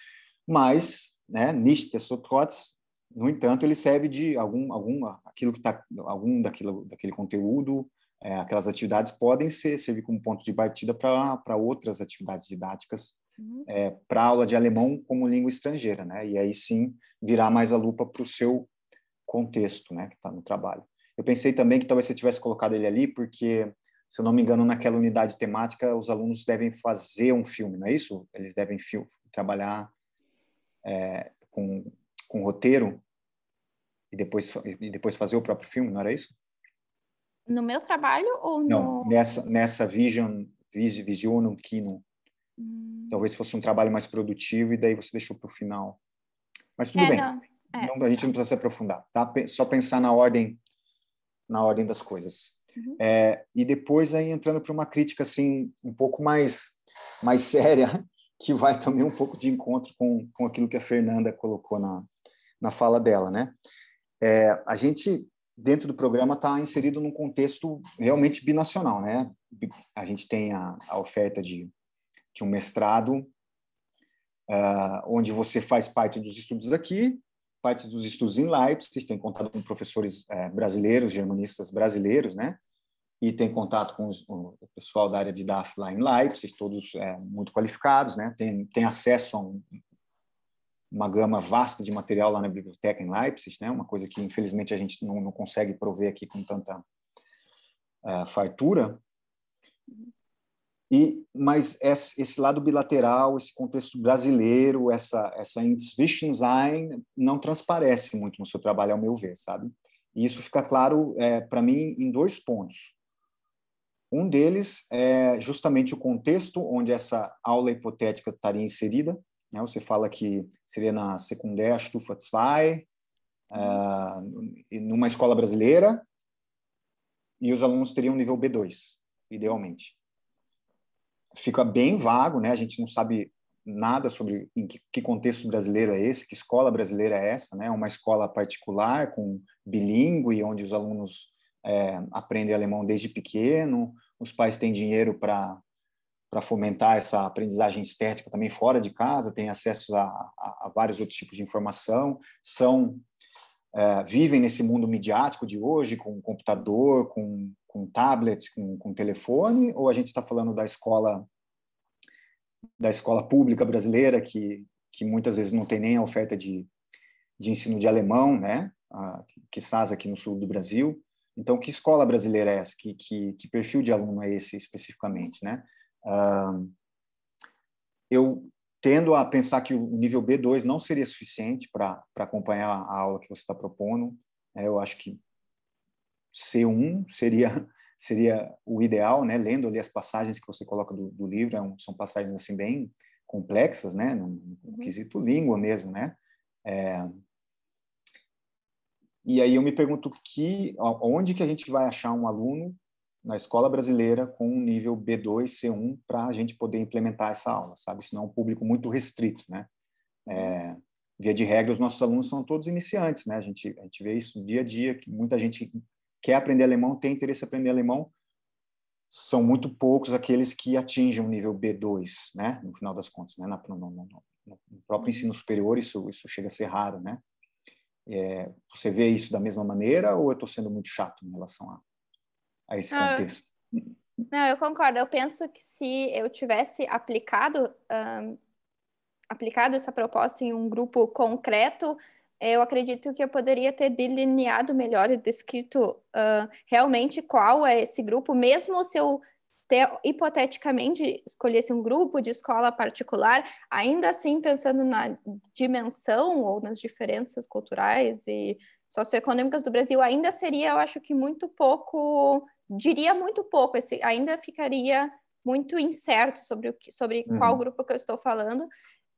mas, né, Nietzsche Trotz, no entanto, ele serve de algum, algum, aquilo que tá, algum daquilo, daquele conteúdo, é, aquelas atividades podem ser servir como ponto de partida para outras atividades didáticas, uhum. é, para aula de alemão como língua estrangeira, né? E aí sim virar mais a lupa para o seu contexto né, que está no trabalho. Eu pensei também que talvez você tivesse colocado ele ali, porque, se eu não me engano, naquela unidade temática, os alunos devem fazer um filme, não é isso? Eles devem trabalhar é, com, com roteiro e depois, e depois fazer o próprio filme, não era isso? No meu trabalho ou não? No... Nessa, nessa Vision, vis, Visionum, Kino. Hum. Talvez fosse um trabalho mais produtivo e daí você deixou para o final. Mas tudo é, bem. Não. É. Não, a gente não precisa se aprofundar, tá? Só pensar na ordem, na ordem das coisas. Uhum. É, e depois aí entrando para uma crítica assim um pouco mais mais séria que vai também um pouco de encontro com, com aquilo que a Fernanda colocou na, na fala dela, né? É, a gente dentro do programa está inserido num contexto realmente binacional, né? A gente tem a, a oferta de, de um mestrado uh, onde você faz parte dos estudos aqui parte dos estudos em Leipzig, tem contato com professores é, brasileiros, germanistas brasileiros, né? E tem contato com os, o pessoal da área de DAF lá em Leipzig, todos é, muito qualificados, né? Tem, tem acesso a um, uma gama vasta de material lá na biblioteca em Leipzig, né? Uma coisa que infelizmente a gente não, não consegue prover aqui com tanta uh, fartura. E, mas esse lado bilateral, esse contexto brasileiro, essa, essa Inzwischen não transparece muito no seu trabalho, ao meu ver, sabe? E isso fica claro é, para mim em dois pontos. Um deles é justamente o contexto onde essa aula hipotética estaria inserida. Né? Você fala que seria na secundária Stufa 2, é, numa escola brasileira, e os alunos teriam nível B2, idealmente fica bem vago, né? A gente não sabe nada sobre em que, que, contexto brasileiro é esse, que escola brasileira é essa, né? Uma escola particular com bilíngue, onde os alunos é, aprendem alemão desde pequeno, os pais têm dinheiro para para fomentar essa aprendizagem estética também fora de casa, tem acesso a, a, a vários outros tipos de informação, são é, vivem nesse mundo midiático de hoje, com computador, com, com tablet, com, com telefone, ou a gente está falando da escola da escola pública brasileira, que, que muitas vezes não tem nem a oferta de, de ensino de alemão, né? que saz aqui no sul do Brasil. Então, que escola brasileira é essa? Que, que, que perfil de aluno é esse especificamente, né? eu tendo a pensar que o nível B2 não seria suficiente para acompanhar a aula que você está propondo, né, eu acho que C1 seria seria o ideal, né? Lendo ali as passagens que você coloca do, do livro, é um, são passagens assim bem complexas, né? No, no uhum. quesito língua mesmo, né? É... E aí eu me pergunto que onde que a gente vai achar um aluno na escola brasileira com um nível B2, C1 para a gente poder implementar essa aula, sabe? Senão é um público muito restrito, né? É, via de regra, os nossos alunos são todos iniciantes, né? A gente, a gente vê isso dia a dia, que muita gente quer aprender alemão, tem interesse em aprender alemão, são muito poucos aqueles que atingem o nível B2, né? No final das contas, né? Na, no, no, no, próprio ensino superior, isso, isso chega a ser raro, né? É, você vê isso da mesma maneira ou eu estou sendo muito chato em relação a a esse ah, contexto. Não, eu concordo. Eu penso que se eu tivesse aplicado, um, aplicado essa proposta em um grupo concreto, eu acredito que eu poderia ter delineado melhor e descrito uh, realmente qual é esse grupo, mesmo se eu ter, hipoteticamente escolhesse um grupo de escola particular, ainda assim pensando na dimensão ou nas diferenças culturais e socioeconômicas do Brasil, ainda seria, eu acho que muito pouco diria muito pouco, esse, ainda ficaria muito incerto sobre, o que, sobre uhum. qual grupo que eu estou falando,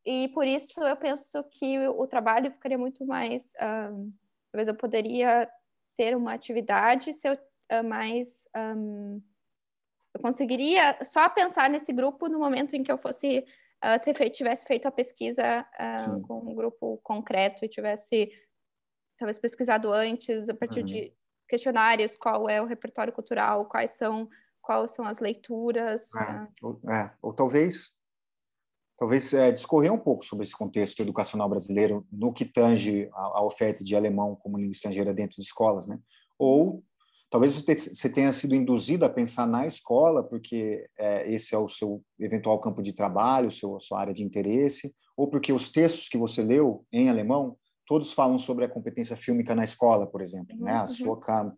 e por isso eu penso que o, o trabalho ficaria muito mais. Um, talvez eu poderia ter uma atividade se eu uh, mais. Um, eu conseguiria só pensar nesse grupo no momento em que eu fosse uh, ter feito, tivesse feito a pesquisa uh, com um grupo concreto e tivesse talvez pesquisado antes a partir uhum. de questionários, qual é o repertório cultural, quais são quais são as leituras. É, né? ou, é, ou, talvez talvez é, discorrer um pouco sobre esse contexto educacional brasileiro no que tange a, a oferta de alemão como língua estrangeira dentro de escolas, né? Ou talvez você tenha sido induzido a pensar na escola porque é, esse é o seu eventual campo de trabalho, seu, a sua área de interesse, ou porque os textos que você leu em alemão todos falam sobre a competência fílmica na escola, por exemplo, uhum. né? A uhum. sua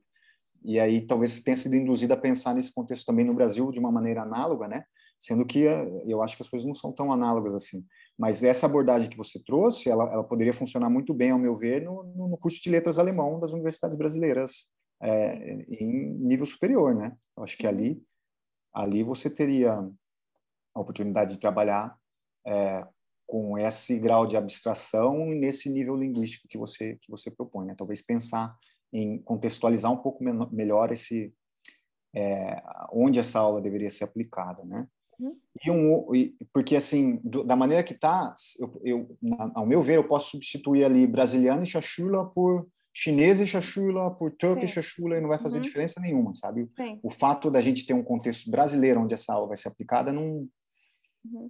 E aí talvez tenha sido induzida a pensar nesse contexto também no Brasil de uma maneira análoga, né? Sendo que eh, eu acho que as coisas não são tão análogas assim. Mas essa abordagem que você trouxe, ela, ela poderia funcionar muito bem, ao meu ver, no, no curso de letras alemão das universidades brasileiras, é, em nível superior, né? Eu acho que ali, uhum. ali você teria a oportunidade de trabalhar é, com esse grau de abstração e nesse nível linguístico que você que você propõe, né? Talvez pensar em contextualizar um pouco melhor esse é, onde essa aula deveria ser aplicada, né? Uhum. E um, porque assim, do, da maneira que está, eu, eu na, ao meu ver, eu posso substituir ali brasileiro e chachula por chinês e chachula por turco Sim. chachula e não vai fazer uhum. diferença nenhuma, sabe? Sim. O fato da gente ter um contexto brasileiro onde essa aula vai ser aplicada não uhum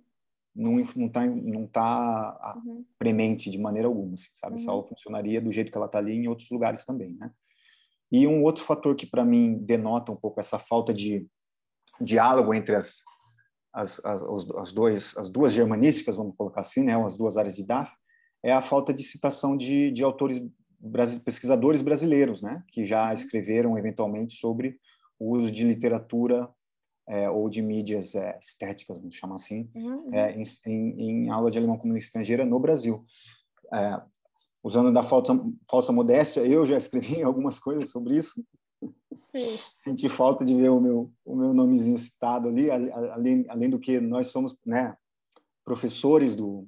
não está não tá, tá uhum. premente de maneira alguma, assim, sabe? Uhum. Essa aula funcionaria do jeito que ela está ali em outros lugares também, né? E um outro fator que, para mim, denota um pouco essa falta de diálogo entre as, as, as, as, dois, as duas germanísticas, vamos colocar assim, né? as duas áreas de DAF, é a falta de citação de, de autores, pesquisadores brasileiros, né? que já uhum. escreveram, eventualmente, sobre o uso de literatura é, ou de mídias é, estéticas, vamos chamar assim, é, uhum. é, em, em, em, aula de alemão como língua estrangeira no Brasil. É, usando da falsa, falsa modéstia, eu já escrevi algumas coisas sobre isso. Sim. Senti falta de ver o meu, o meu nomezinho citado ali, além, além do que nós somos né, professores do,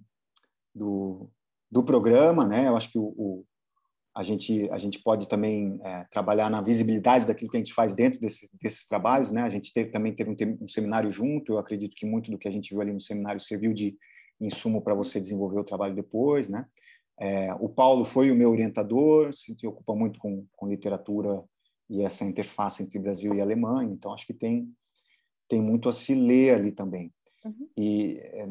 do, do programa, né? Eu acho que o, o a gente, a gente pode também é, trabalhar na visibilidade daquilo que a gente faz dentro desses, desses trabalhos. Né? A gente teve, também teve um, um, seminário junto, eu acredito que muito do que a gente viu ali no seminário serviu de insumo para você desenvolver o trabalho depois. Né? É, o Paulo foi o meu orientador, se ocupa muito com, com literatura e essa interface entre Brasil e Alemanha, então acho que tem, tem muito a se ler ali também. Uhum. E é,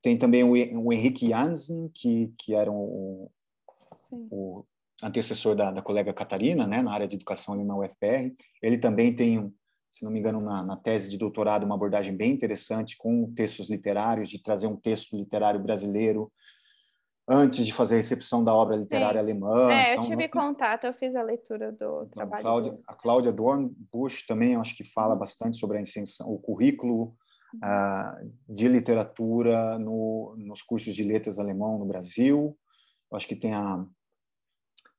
tem também o, Henrique Jansen, que, que era um, Sim. o antecessor da, da, colega Catarina, né, na área de educação ali na UFR. Ele também tem, se não me engano, na, na, tese de doutorado, uma abordagem bem interessante com textos literários, de trazer um texto literário brasileiro antes de fazer a recepção da obra literária Sim. alemã. É, então, eu tive né, contato, eu fiz a leitura do então, trabalho. Cláudia, a Cláudia Dornbusch também, acho que fala uhum. bastante sobre a insenção, o currículo uh, de literatura no, nos cursos de letras alemão no Brasil. Eu acho que tem a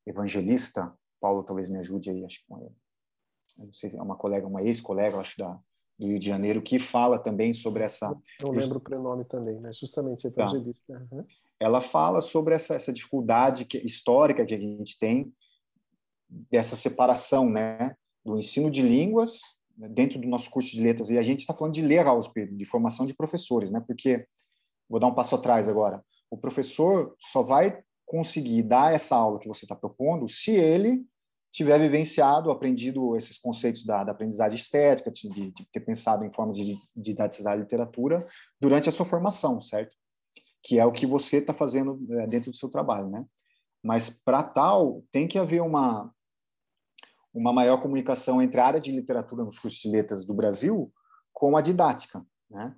evangelista, Paulo talvez me ajude aí, acho que não sei, é uma colega, uma ex-colega, acho, da, do Rio de Janeiro, que fala também sobre essa. Não lembro o prenome também, mas justamente tá. evangelista. Tá. Uhum. Ela fala sobre essa, essa dificuldade que, histórica que a gente tem dessa separação, né, do ensino de línguas né, dentro do nosso curso de letras e a gente está falando de ler aos Pedro, de formação de professores, né? Porque vou dar um passo atrás agora. O professor só vai conseguir dar essa aula que você está propondo se ele tiver vivenciado, aprendido esses conceitos da, da aprendizagem estética, de, de, ter pensado em formas de didatizar a literatura durante a sua formação, certo? Que é o que você está fazendo eh, dentro do seu trabalho, né? Mas para tal tem que haver uma uma maior comunicação entre a área de literatura nos cursos de letras do Brasil com a didática, né?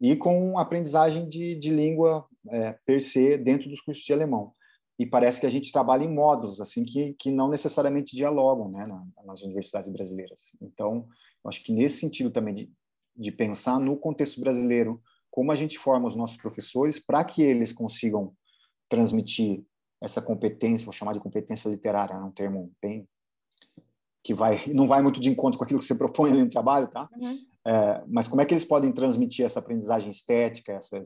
E com a aprendizagem de, de língua é, per se dentro dos cursos de alemão e parece que a gente trabalha em módulos assim que, que não necessariamente dialogam né, na, nas universidades brasileiras. Então, eu acho que nesse sentido também de, de pensar no contexto brasileiro, como a gente forma os nossos professores para que eles consigam transmitir essa competência, vou chamar de competência literária, é um termo bem que vai não vai muito de encontro com aquilo que você propõe ali no trabalho, tá? Uhum. É, mas como é que eles podem transmitir essa aprendizagem estética, essa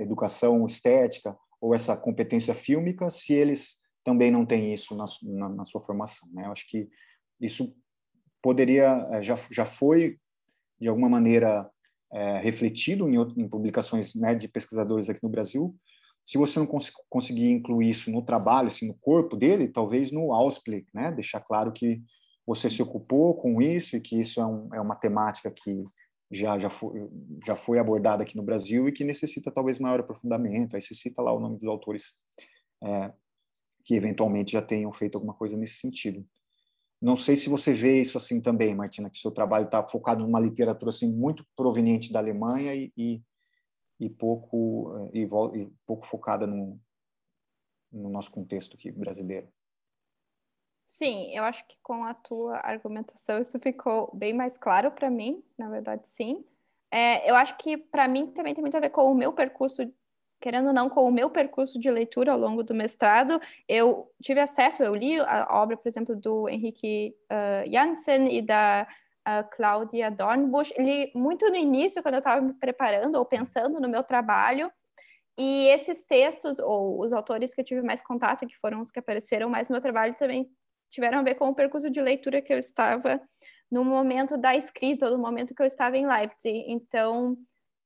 educação estética, ou essa competência fílmica se eles também não têm isso na, na, na sua formação. Né? Eu acho que isso poderia, eh, já, já foi, de alguma maneira, é, refletido em, em publicações né, de pesquisadores aqui no Brasil. Se você não cons conseguir incluir isso no trabalho, assim, no corpo dele, talvez no Ausblick, né? deixar claro que você se ocupou com isso e que isso é, um, é uma temática que já, já, foi, já foi abordada aqui no Brasil e que necessita talvez maior aprofundamento. Aí você cita lá o nome dos autores é, que eventualmente já tenham feito alguma coisa nesse sentido. Não sei se você vê isso assim também, Martina, que seu trabalho está focado numa literatura assim muito proveniente da Alemanha e, e, e pouco é, e, e pouco focada no, no nosso contexto aqui brasileiro. Sim, eu acho que com a tua argumentação isso ficou bem mais claro para mim, na verdade, sim. É, eu acho que para mim também tem muito a ver com o meu percurso, querendo ou não, com o meu percurso de leitura ao longo do mestrado. Eu tive acesso, eu li a obra, por exemplo, do Henrique uh, Janssen e da uh, Dornbusch, li muito no início, quando eu estava me preparando ou pensando no meu trabalho. E esses textos, ou os autores que eu tive mais contato, que foram os que apareceram mais no meu trabalho, também tiveram a ver com o percurso de leitura que eu estava no momento da escrita, no momento que eu estava em Leipzig. Então,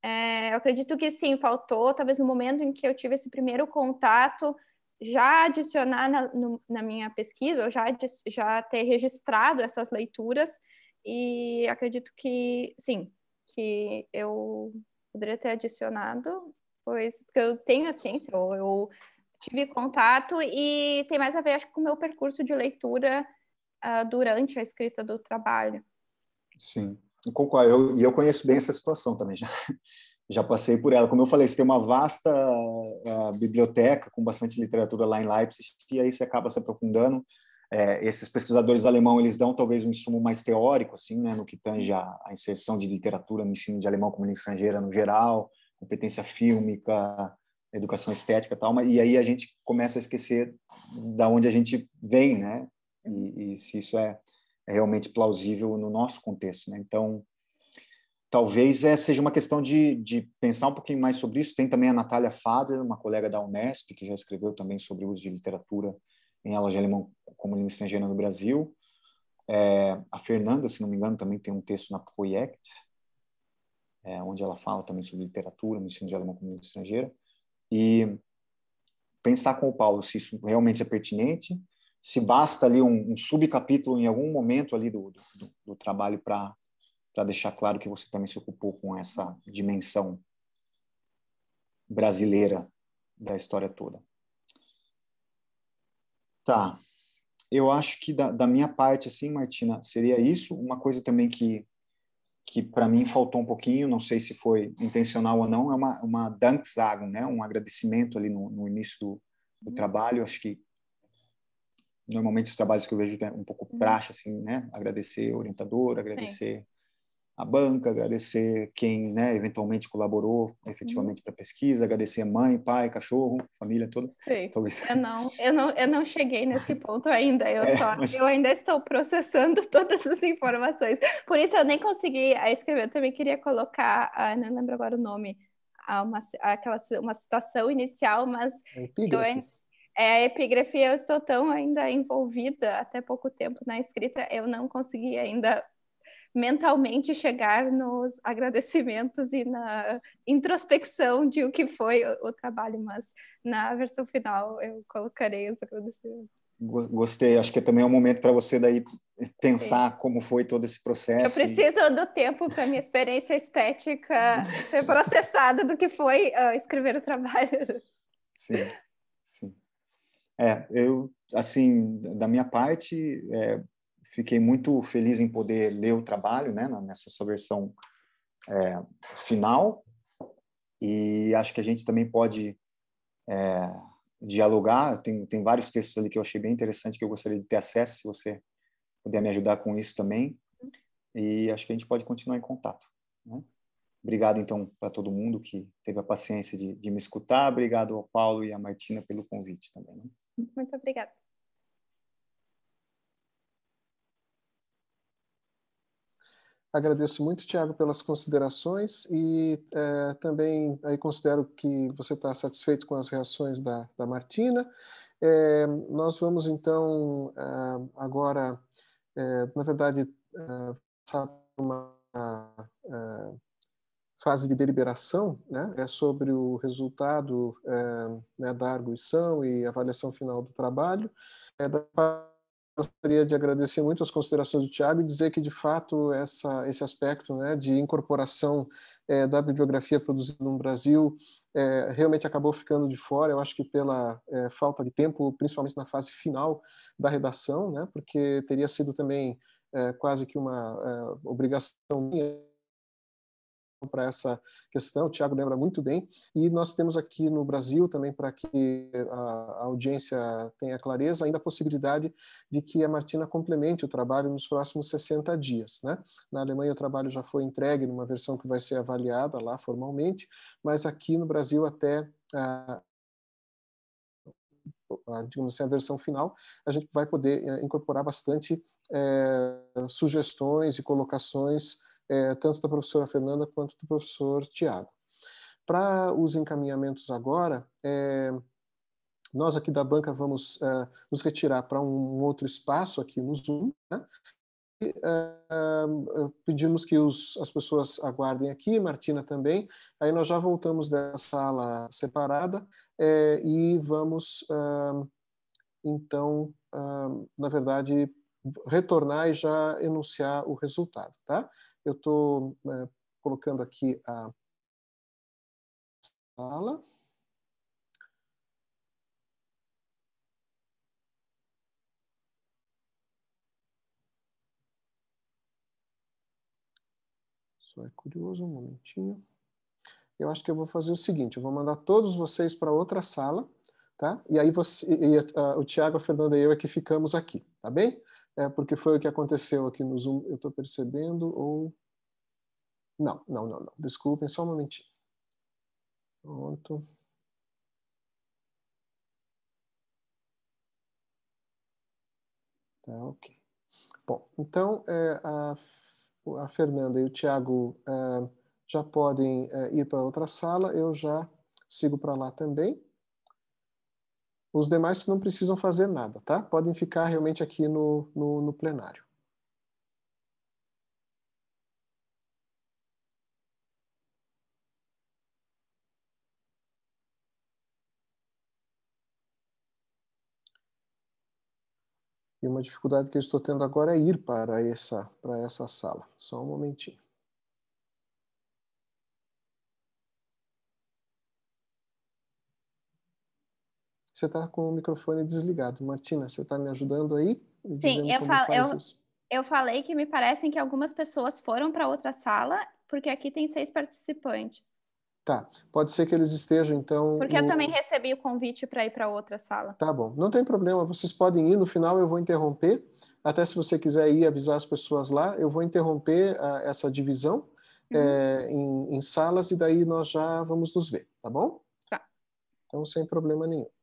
é, eu acredito que sim, faltou, talvez no momento em que eu tive esse primeiro contato, já adicionar na, no, na minha pesquisa, ou já, já ter registrado essas leituras, e acredito que sim, que eu poderia ter adicionado, pois porque eu tenho a ciência, eu tive contato e tem mais a ver, acho, com o meu percurso de leitura uh, durante a escrita do trabalho. Sim, concordo. Eu, e eu conheço bem essa situação também, já, já passei por ela. Como eu falei, você tem uma vasta uh, biblioteca com bastante literatura lá em Leipzig e aí você acaba se aprofundando. É, esses pesquisadores alemão eles dão talvez um insumo mais teórico assim né, no que tange a, a inserção de literatura no ensino de alemão como língua estrangeira no geral competência fílmica educação estética e tal, mas, e aí a gente começa a esquecer da onde a gente vem, né? E, e se isso é, é, realmente plausível no nosso contexto, né? Então, talvez é, seja uma questão de, de, pensar um pouquinho mais sobre isso. Tem também a Natália Fader, uma colega da Unesp, que já escreveu também sobre o uso de literatura em aula de alemão como língua estrangeira no Brasil. É, a Fernanda, se não me engano, também tem um texto na Project, é, onde ela fala também sobre literatura no ensino de alemão como língua estrangeira e pensar com o Paulo se isso realmente é pertinente, se basta ali um, um subcapítulo em algum momento ali do, do, do trabalho para deixar claro que você também se ocupou com essa dimensão brasileira da história toda. Tá. Eu acho que da, da minha parte, assim, Martina, seria isso. Uma coisa também que que para mim faltou um pouquinho, não sei se foi intencional ou não, é uma, uma Danksagung, né? um agradecimento ali no, no início do, do, uhum. trabalho. Acho que normalmente os trabalhos que eu vejo é um pouco uhum. praxe, assim, né? agradecer orientador, agradecer Sim a banca, agradecer quem né, eventualmente colaborou efetivamente uhum. para a pesquisa, agradecer mãe, pai, cachorro, família toda. Sim. Talvez... Eu, não, eu, não, eu não cheguei nesse ponto ainda, eu, é, só, mas... eu ainda estou processando todas as informações. Por isso eu nem consegui ah, escrever, eu também queria colocar, ah, não lembro agora o nome, uma, aquela, uma citação inicial, mas... É epígrafe. Eu, é, a epigrafia, eu estou tão ainda envolvida, até pouco tempo na escrita, eu não consegui ainda mentalmente chegar nos agradecimentos e na introspecção de o que foi o, o trabalho, mas na versão final eu colocarei os agradecimentos. Gostei, acho que também é um momento para você daí pensar Sim. como foi todo esse processo. Eu preciso e... do tempo para minha experiência estética ser processada do que foi uh, escrever o trabalho. Sim, sim. É, eu, assim, da minha parte, é, fiquei muito feliz em poder ler o trabalho, né, nessa sua versão é, final, e acho que a gente também pode é, dialogar. Tem, tem vários textos ali que eu achei bem interessante que eu gostaria de ter acesso, se você puder me ajudar com isso também. E acho que a gente pode continuar em contato. Né? Obrigado, então, para todo mundo que teve a paciência de, de, me escutar. Obrigado ao Paulo e à Martina pelo convite também. Né? Muito obrigada. Agradeço muito, Tiago, pelas considerações e é, também aí considero que você está satisfeito com as reações da, da Martina. É, nós vamos, então, é, agora, é, na verdade, é, passar por uma é, fase de deliberação, né? é sobre o resultado né, da arguição e avaliação final do trabalho, é da gostaria de agradecer muito as considerações do Tiago e dizer que, de fato, essa, esse aspecto né, de incorporação é, da bibliografia produzida no Brasil é, realmente acabou ficando de fora, eu acho que pela é, falta de tempo, principalmente na fase final da redação, né, porque teria sido também é, quase que uma é, obrigação minha para essa questão, o Tiago lembra muito bem, e nós temos aqui no Brasil também, para que a audiência tenha clareza, ainda a possibilidade de que a Martina complemente o trabalho nos próximos 60 dias. Né? Na Alemanha o trabalho já foi entregue numa versão que vai ser avaliada lá formalmente, mas aqui no Brasil até digamos assim, a versão final, a gente vai poder eh, incorporar bastante é, sugestões e colocações é, tanto da professora Fernanda quanto do professor Tiago. Para os encaminhamentos agora, é, nós aqui da banca vamos uh, nos retirar para um outro espaço aqui no Zoom, né? E, uh, pedimos que os, as pessoas aguardem aqui, Martina também. Aí nós já voltamos da sala separada é, e vamos, então, na verdade, retornar e já enunciar o resultado, tá? Eu estou é, colocando aqui a sala. Só é curioso, um momentinho. Eu acho que eu vou fazer o seguinte, eu vou mandar todos vocês para outra sala, tá? E aí você, e, uh, o Tiago, a Fernanda e eu é que ficamos aqui, tá bem? é, porque foi o que aconteceu aqui no Zoom, eu estou percebendo, ou... Não, não, não, não, desculpem, só um momentinho. Pronto. Tá, ok. Bom, então é, a, a, Fernanda e o Tiago é, já podem é, ir para outra sala, eu já sigo para lá também. Os demais não precisam fazer nada, tá? Podem ficar realmente aqui no, no, no plenário. E uma dificuldade que eu estou tendo agora é ir para essa, para essa sala. Só um momentinho. Você está com o microfone desligado. Martina, você está me ajudando aí? Me Sim, eu, fal eu, eu falei que me parecem que algumas pessoas foram para outra sala, porque aqui tem seis participantes. Tá, pode ser que eles estejam, então. Porque no... eu também recebi o convite para ir para outra sala. Tá bom, não tem problema, vocês podem ir. No final eu vou interromper, até se você quiser ir avisar as pessoas lá, eu vou interromper ah, essa divisão uhum. é, em, em salas e daí nós já vamos nos ver, tá bom? Tá. Então, sem problema nenhum.